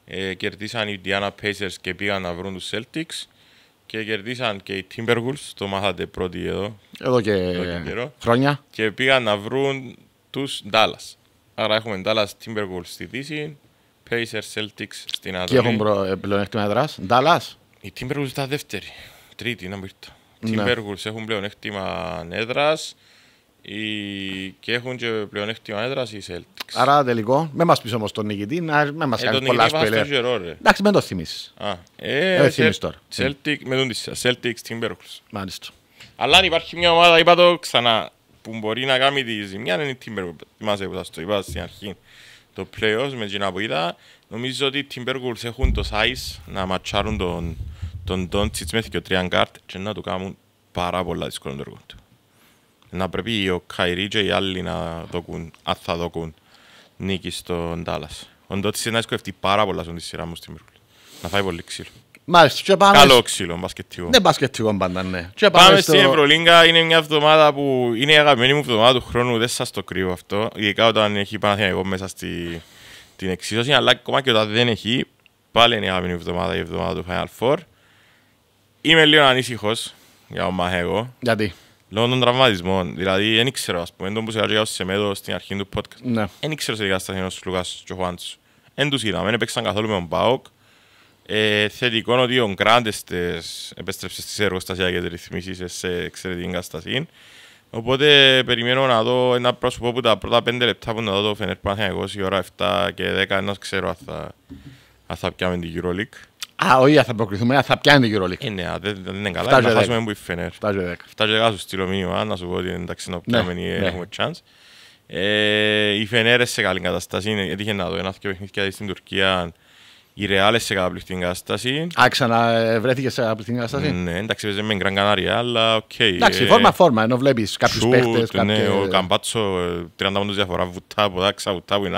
Ε, κερδίσαν οι Indiana Pacers και πήγαν να βρουν τους Celtics. Και κερδίσαν και οι Timberwolves, το μάθατε πρώτοι εδώ. Εδώ και, εδώ και χρόνια. Και πήγαν να βρουν τους Dallas. Άρα έχουμε Dallas Timberwolves στη Δύση, Pacers Celtics στην Ανατολή. Και έχουν πλεονέκτημα έδρας. Dallas. Οι Timberwolves ήταν δεύτεροι. Τρίτη, να μπήρθω. ήρθα. Ναι. Τιμπέργουλς έχουν πλεονέκτημα έδρας οι... και έχουν και πλεονέκτημα έδρας οι Celtics. Άρα τελικό, με μας πεις όμως τον νικητή, να με μας ε, κάνεις πολλά σπέλε. Εντάξει, με το θυμίσεις. Α, ε, ε, τώρα. Celtic, με τον Celtics, Timberwolves. Μάλιστα. Αλλά αν υπάρχει μια ομάδα, είπα το ξανά, που μπορεί να κάνει τη ζημιά, είναι η Timberwolves. Θυμάσαι που σας το είπα στην αρχή. Το playoffs με την αποϊδά. νομίζω ότι οι Τιμπεργουλς έχουν το size να ματσάρουν τον τον Τόντσιτς μέθει και ο Τριανγκάρτ και να του κάνουν πάρα πολλά δύσκολο το έργο του. Να πρέπει ο Καϊρή και οι άλλοι να δοκούν, αν θα δοκούν νίκη στον Τάλλας. Ο Τόντσιτς είναι να σκοφτεί πάρα πολλά στον τη σειρά μου στη Μυρούλη. Να φάει πολύ ξύλο. Μάλιστα, και πάμε... Καλό ξύλο, μπασκετικό. Ναι, μπασκετικό πάντα, ναι. Και πάμε, πάμε στο... στην Ευρωλίγκα, είναι μια εβδομάδα που είναι η αγαπημένη μου εβδομάδα του χρόνου, δεν σας το κρύβω αυτό. Ειδικά όταν έχει εγώ μέσα στη... την εξίσωση, αλλά ακόμα και όταν δεν έχει, πάλι είναι η αγαπημένη εβδομάδα, η εβδομάδα του Final Four. Είμαι λίγο ανήσυχος για τον Μάχα εγώ. Γιατί. Λόγω των τραυματισμών. Δηλαδή, δεν ήξερα, ας πούμε, τον που σε αρχικά σε μέτω στην αρχή του podcast. Ναι. Δεν ήξερα σε δικαστασία ενός Λουκάς και ο Χουάντσου. Δεν τους είδαμε, δεν έπαιξαν καθόλου με τον ΠΑΟΚ. Ε, θετικό είναι ότι ο Γκράντες επέστρεψε στις εργοστασία και τις ρυθμίσεις σε εξαιρετική κατάσταση. Οπότε περιμένω να δω ένα πρόσωπο που τα πρώτα πέντε λεπτά που να δω το Φενερ εγώ η ώρα 7 και 10 ενώ ξέρω αν θα, θα πιάμε την Euroleague. Α, όχι, θα προκριθούμε, θα πιάνει την Euroleague. Ε, ναι, δεν, είναι καλά, να χάσουμε που Φενέρ. Φτάζει δέκα. Φτάζει δέκα, σου στείλω μήνυμα, να σου πω ότι εντάξει, να ναι, πιάμε, ναι. έχουμε chance. Ε, η Φενέρ σε καλή κατάσταση, είχε να δω ένα και παιχνίδι στην Τουρκία, η Ρεάλ σε καταπληκτική κατάσταση. Α, ε, σε καταπληκτική κατάσταση. Ναι, εντάξει, με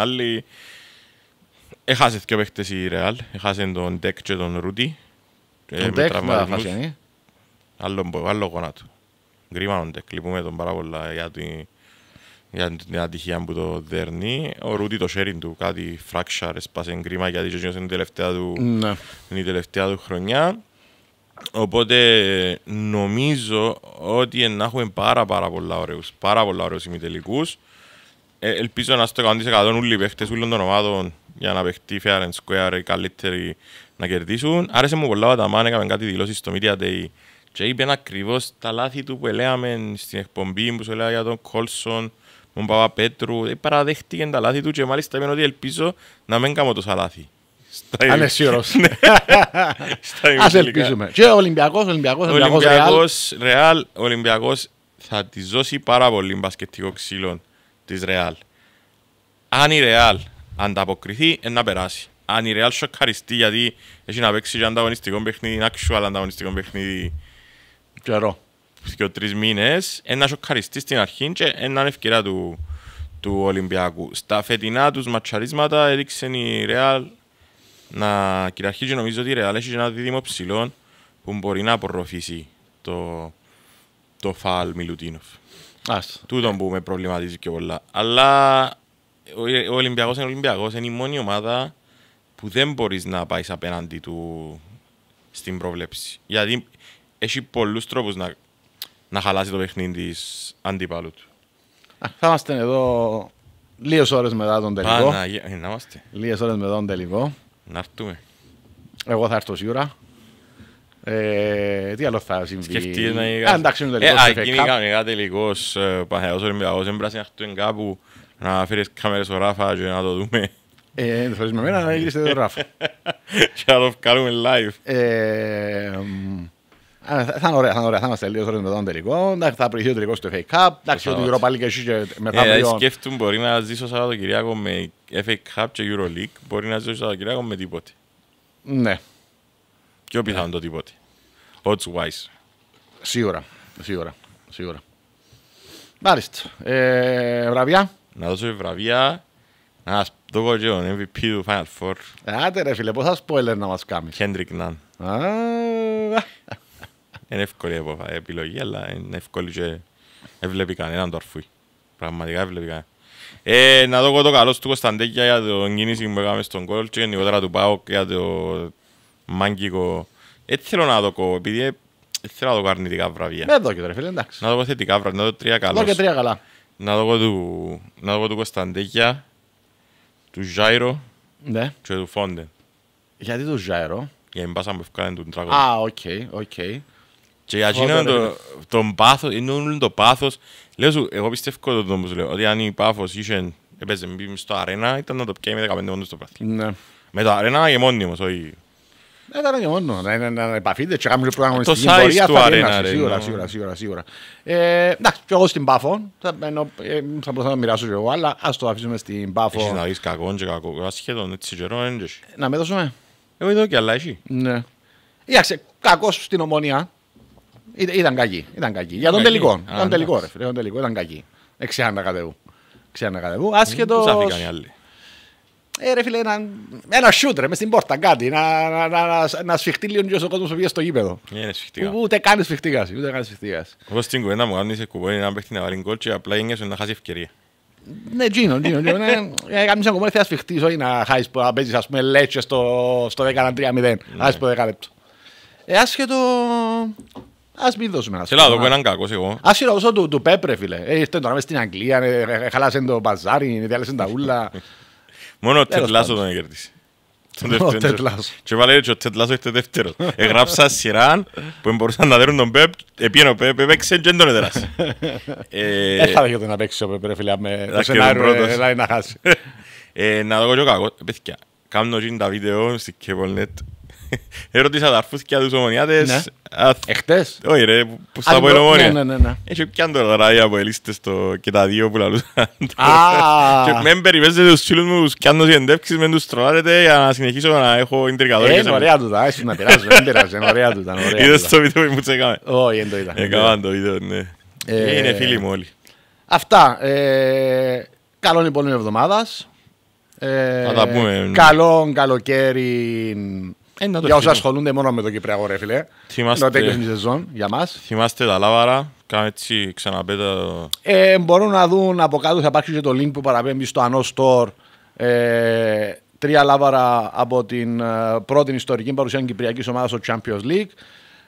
ε, Okay, Έχασε και παίχτες η Ρεάλ, έχασε τον Ντεκ και τον Ρούτι. Ε, τον Ντεκ ναι. Άλλο, άλλο γονάτο. Γκρίμα τον Ντεκ, λυπούμε τον πάρα πολλά για την, για την ατυχία που το δέρνει. Ο Ρούτι το sharing του, κάτι fracture, σπάσε γκρίμα γιατί και είναι η τελευταία του, ναι. είναι η τελευταία του χρονιά. Οπότε νομίζω ότι να έχουμε πάρα πάρα πολλά ωραίους, πάρα πολλά ωραίους ημιτελικούς. Ε, ελπίζω να στο 100% όλοι οι παίχτες όλων των ομάδων για να παιχτεί fair and square, οι καλύτεροι να κερδίσουν. Άρεσε μου πολλά τα μάνα, έκαμε κάτι δηλώσεις στο Media Day και είπε ακριβώς τα λάθη του που ελέγαμε στην εκπομπή που σου έλεγα για τον Κόλσον, τον Παπα Πέτρου. Δεν παραδέχτηκε τα λάθη του και μάλιστα είπε ότι ελπίζω να μην κάνω τόσα λάθη. Αν είναι εσύρος. Ας ελπίζουμε. Και ο Ολυμπιακός, Ολυμπιακός, Ολυμπιακός, Ρεάλ. Ολυμπιακός θα τη δώσει πάρα πολύ μπασκετικό ξύλο της Ρεάλ. Αν η Ρεάλ ανταποκριθεί, να περάσει. Αν η Real σοκαριστεί γιατί έχει να παίξει και ανταγωνιστικό παιχνίδι, actual ανταγωνιστικό παιχνίδι καιρό. Και ...δυο-τρεις μήνες, ένα σοκαριστεί στην αρχή και ένα ευκαιρία του, του Ολυμπιακού. Στα φετινά τους ματσαρίσματα έδειξε η Real να κυριαρχεί και νομίζω ότι η Real έχει ένα δίδυμο ψηλό που μπορεί να απορροφήσει το, το φαλ Μιλουτίνοφ. Τούτον που με προβληματίζει και πολλά. Αλλά ο Ολυμπιακός είναι Ολυμπιακός. Είναι η μόνη ομάδα που δεν μπορείς να πάεις απέναντι του στην πρόβλεψη. Γιατί έχει πολλούς τρόπους να, να χαλάσει το παιχνίδι της αντίπαλου του. Θα είμαστε εδώ λίγες ώρες μετά τον τελικό. Παναγία, ε, να είμαστε. Λίγες ώρες μετά τον τελικό. Να έρθουμε. Εγώ θα έρθω σίγουρα. Ε, τι άλλο θα συμβεί. Σκεφτείτε να είναι. Εντάξει, είναι Αν Ε, εκείνη τελικός. τελικός ε, Ολυμπιακός Ολυμπιακό. να έρθουν κάπου να φέρεις κάμερες ο Ράφα και να το δούμε. Ε, το φέρεις με εμένα, να γυρίσετε το Ράφα. Και να το κάνουμε live. Ε, θα είναι ωραία, θα είναι ωραία. Θα είμαστε λίγο ώρες μετά τον τελικό. Θα προηγηθεί ο τελικός στο FA Cup. Εντάξει, ότι η Europa League έχει και μετά από Ε, δηλαδή Σκέφτομαι, μπορεί να ζήσω Σαββατοκυριακό με FA Cup και EuroLeague. Μπορεί να ζήσω Σαββατοκυριακό με τίποτε. Ναι. Πιο πιθανό ναι. το τίποτε. Ότς wise. Σίγουρα, σίγουρα, σίγουρα. Μάλιστα. Ε, βραβιά να δώσω βραβεία να δω και τον MVP του Final Four. Άντε ρε φίλε, πόσα spoiler να μας κάνεις. Kendrick Ναν. Είναι εύκολη η επιλογή, αλλά είναι εύκολη και έβλεπε κανέναν το αρφούι. Πραγματικά έβλεπε κανέναν. Ε, να δω το καλό του Κωνσταντέκια για το κίνηση που έκαμε στον κόλ και γενικότερα του Πάοκ για το μάγκικο. Έτσι ε, θέλω να δω, επειδή ε, θέλω να δω αρνητικά βραβεία. Ναι, δω και τώρα φίλε, εντάξει. Να δω θετικά βραβεία, να δω τρία καλά. Δω και τρία καλά να δω του, να δω του Κωνσταντέκια, του Ζάιρο ναι. και του Φόντε. Γιατί του Ζάιρο? Για μην πάσαμε που τον τραγούδι. Α, οκ, οκ. Και για εκείνον το, τον πάθος, είναι το πάθος. Λέω σου, εγώ πιστεύω το τον λέω, ότι αν η πάθος είχε, έπαιζε στο αρένα, ήταν να το πιάει με 15 μόνο στο πράθυμα. Ναι. Με το αρένα γεμόνιμος, όχι ήταν ε, και μόνο. Να πορεία. Το size Σίγουρα, σίγουρα, σίγουρα. σίγουρα. Ε, εντάξει, και εγώ στην Πάφο. Θα, ε, μπορούσα να μοιράσω εγώ, αλλά ας το αφήσουμε στην Πάφο. να δεις και κακό. Να με δώσουμε. Εγώ είδω και άλλα έχει. Ναι. στην ομονία. Ήταν κακή, ήταν κακή. τελικό. Ε, ρε φίλε, ένα, ένα shoot, ρε, μες στην πόρτα, κάτι, να, να, να, να σφιχτεί λίγο ο κόσμος που πήγε στο γήπεδο. Ναι, είναι σφιχτικά. Ούτε καν σφιχτήκας, ούτε καν σφιχτήκας. Εγώ στην κουβέντα μου, κάνεις κουβέντα να παίχνει να βάλεις γκολ και απλά ένιωσε να χάσεις ευκαιρία. Ναι, τζίνο, τζίνο. κάνεις ένα κομμάτι, θα σφιχτείς, όχι να χάσεις που παίζεις, ας πούμε, λέτσες στο 13-0, ας πούμε, 10 Ε, άσχετο... Ας μην δώσουμε ένα σχόλιο. Θέλω να δω έναν κακός εγώ. Ας είναι όσο του Πέπρε, φίλε. Ε, ήρθε τώρα μες στην Αγγλία, ε, ε, χαλάσαν το μπαζάρι, διάλεσαν τα ούλα. Μόνο ο Τετ Λάσο τον κερδίσει. Τον δεύτερο. Και ο Τετ Λάσο ήρθε δεύτερος. Εγράψα σειράν που μπορούσαν να δέρουν τον Πεπ, επίενο Πεπ, έπαιξε και τον έδρασε. Ε, ε, δεν θα τον να ο Πεπ, ρε φίλε, με το σενάριο ε, να χάσει. Να δω και ο κακό, παιδιά, κάνω τα βίντεο στην Κεβολνέτ Ερώτησα τα αρφούθηκια τους ομονιάτες. Ναι. Εχτες Όχι ρε, που στα πω ομόνια. Ναι, ναι, ναι, ναι. Έτσι πιάνε τώρα ράδια από ελίστες και τα δύο που λαλούσαν. Και με περιπέζετε τους φίλους μου, και αν τους εντεύξεις με τους τρολάρετε για να συνεχίσω να έχω ιντρικαδόρια. Ε, είναι ωραία τους τα, έσου να πειράζω, δεν πειράζει, είναι ωραία τους τα Είδες το βίντεο που τσέκαμε. Όχι, δεν το είδα. Ε, Έκαναν το βίντεο, ναι. Ε, είναι φίλοι μου όλοι. Αυτά. Καλόν υπόλοιπη εβδομάδας. Ε, καλό καλοκαίρι ε, για όσοι ασχολούνται μόνο με το Κυπριακό, ρε φίλε. Θυμάστε, το σεζόν για μας. Θυμάστε τα λάβαρα. Κάνε έτσι ξαναπέτα. Ε, μπορούν να δουν από κάτω. Θα υπάρξει και το link που παραπέμπει στο Ανώ Store. Ε, τρία λάβαρα από την ε, πρώτη ιστορική παρουσία Κυπριακής ομάδας στο Champions League.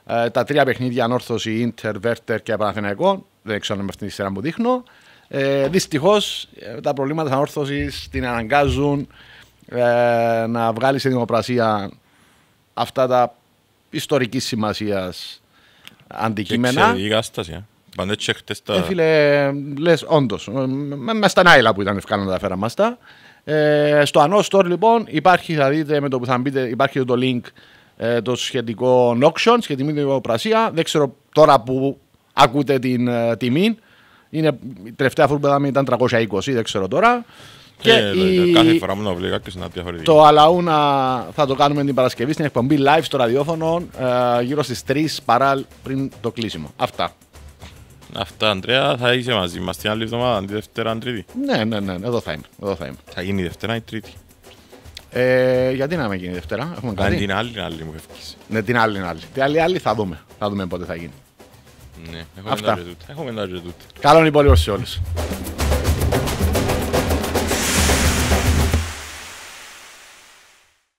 Ε, τα τρία παιχνίδια ανόρθωση Ιντερ, Βέρτερ και Παναθηναϊκό. Δεν ξέρω με αυτή τη σειρά που δείχνω. Ε, Δυστυχώς ε, τα προβλήματα τη ανόρθωσης την αναγκάζουν ε, να βγάλει σε δημοπρασία αυτά τα ιστορικής σημασίας αντικείμενα. Και η κατάσταση. Ε. Πάντα τσέχτε τα. Ε, φίλε, λες, όντως. Ε, με στα Νάιλα που ήταν ευκάλα τα φέραμε αυτά. Ε, στο Ανώ Store λοιπόν υπάρχει, θα δείτε με το που θα μπείτε, υπάρχει το link ε, το σχετικό auction, σχετική με Δεν ξέρω τώρα που ακούτε την ε, τιμή. Είναι, η τελευταία φορά που ήταν 320, δεν ξέρω τώρα. Και ε, η... Κάθε φορά μου να να Το Αλαούνα θα το κάνουμε την Παρασκευή στην εκπομπή live στο ραδιόφωνο ε, γύρω στις 3 παρά πριν το κλείσιμο. Αυτά. Αυτά, Αντρέα, θα είσαι μαζί μας την άλλη εβδομάδα, αντί Δευτέρα, αν Τρίτη. Ναι, ναι, ναι, εδώ θα είμαι. Εδώ θα, είμαι. θα γίνει η Δευτέρα ή Τρίτη. Ε, γιατί να με γίνει η Δευτέρα, έχουμε κάνει. Αν την άλλη, την άλλη μου φεύγει. Ναι, την άλλη, την άλλη. Την άλλη, άλλη θα δούμε. Θα δούμε πότε θα γίνει. Ναι, έχουμε Αυτά. Καλό υπόλοιπο σε όλους.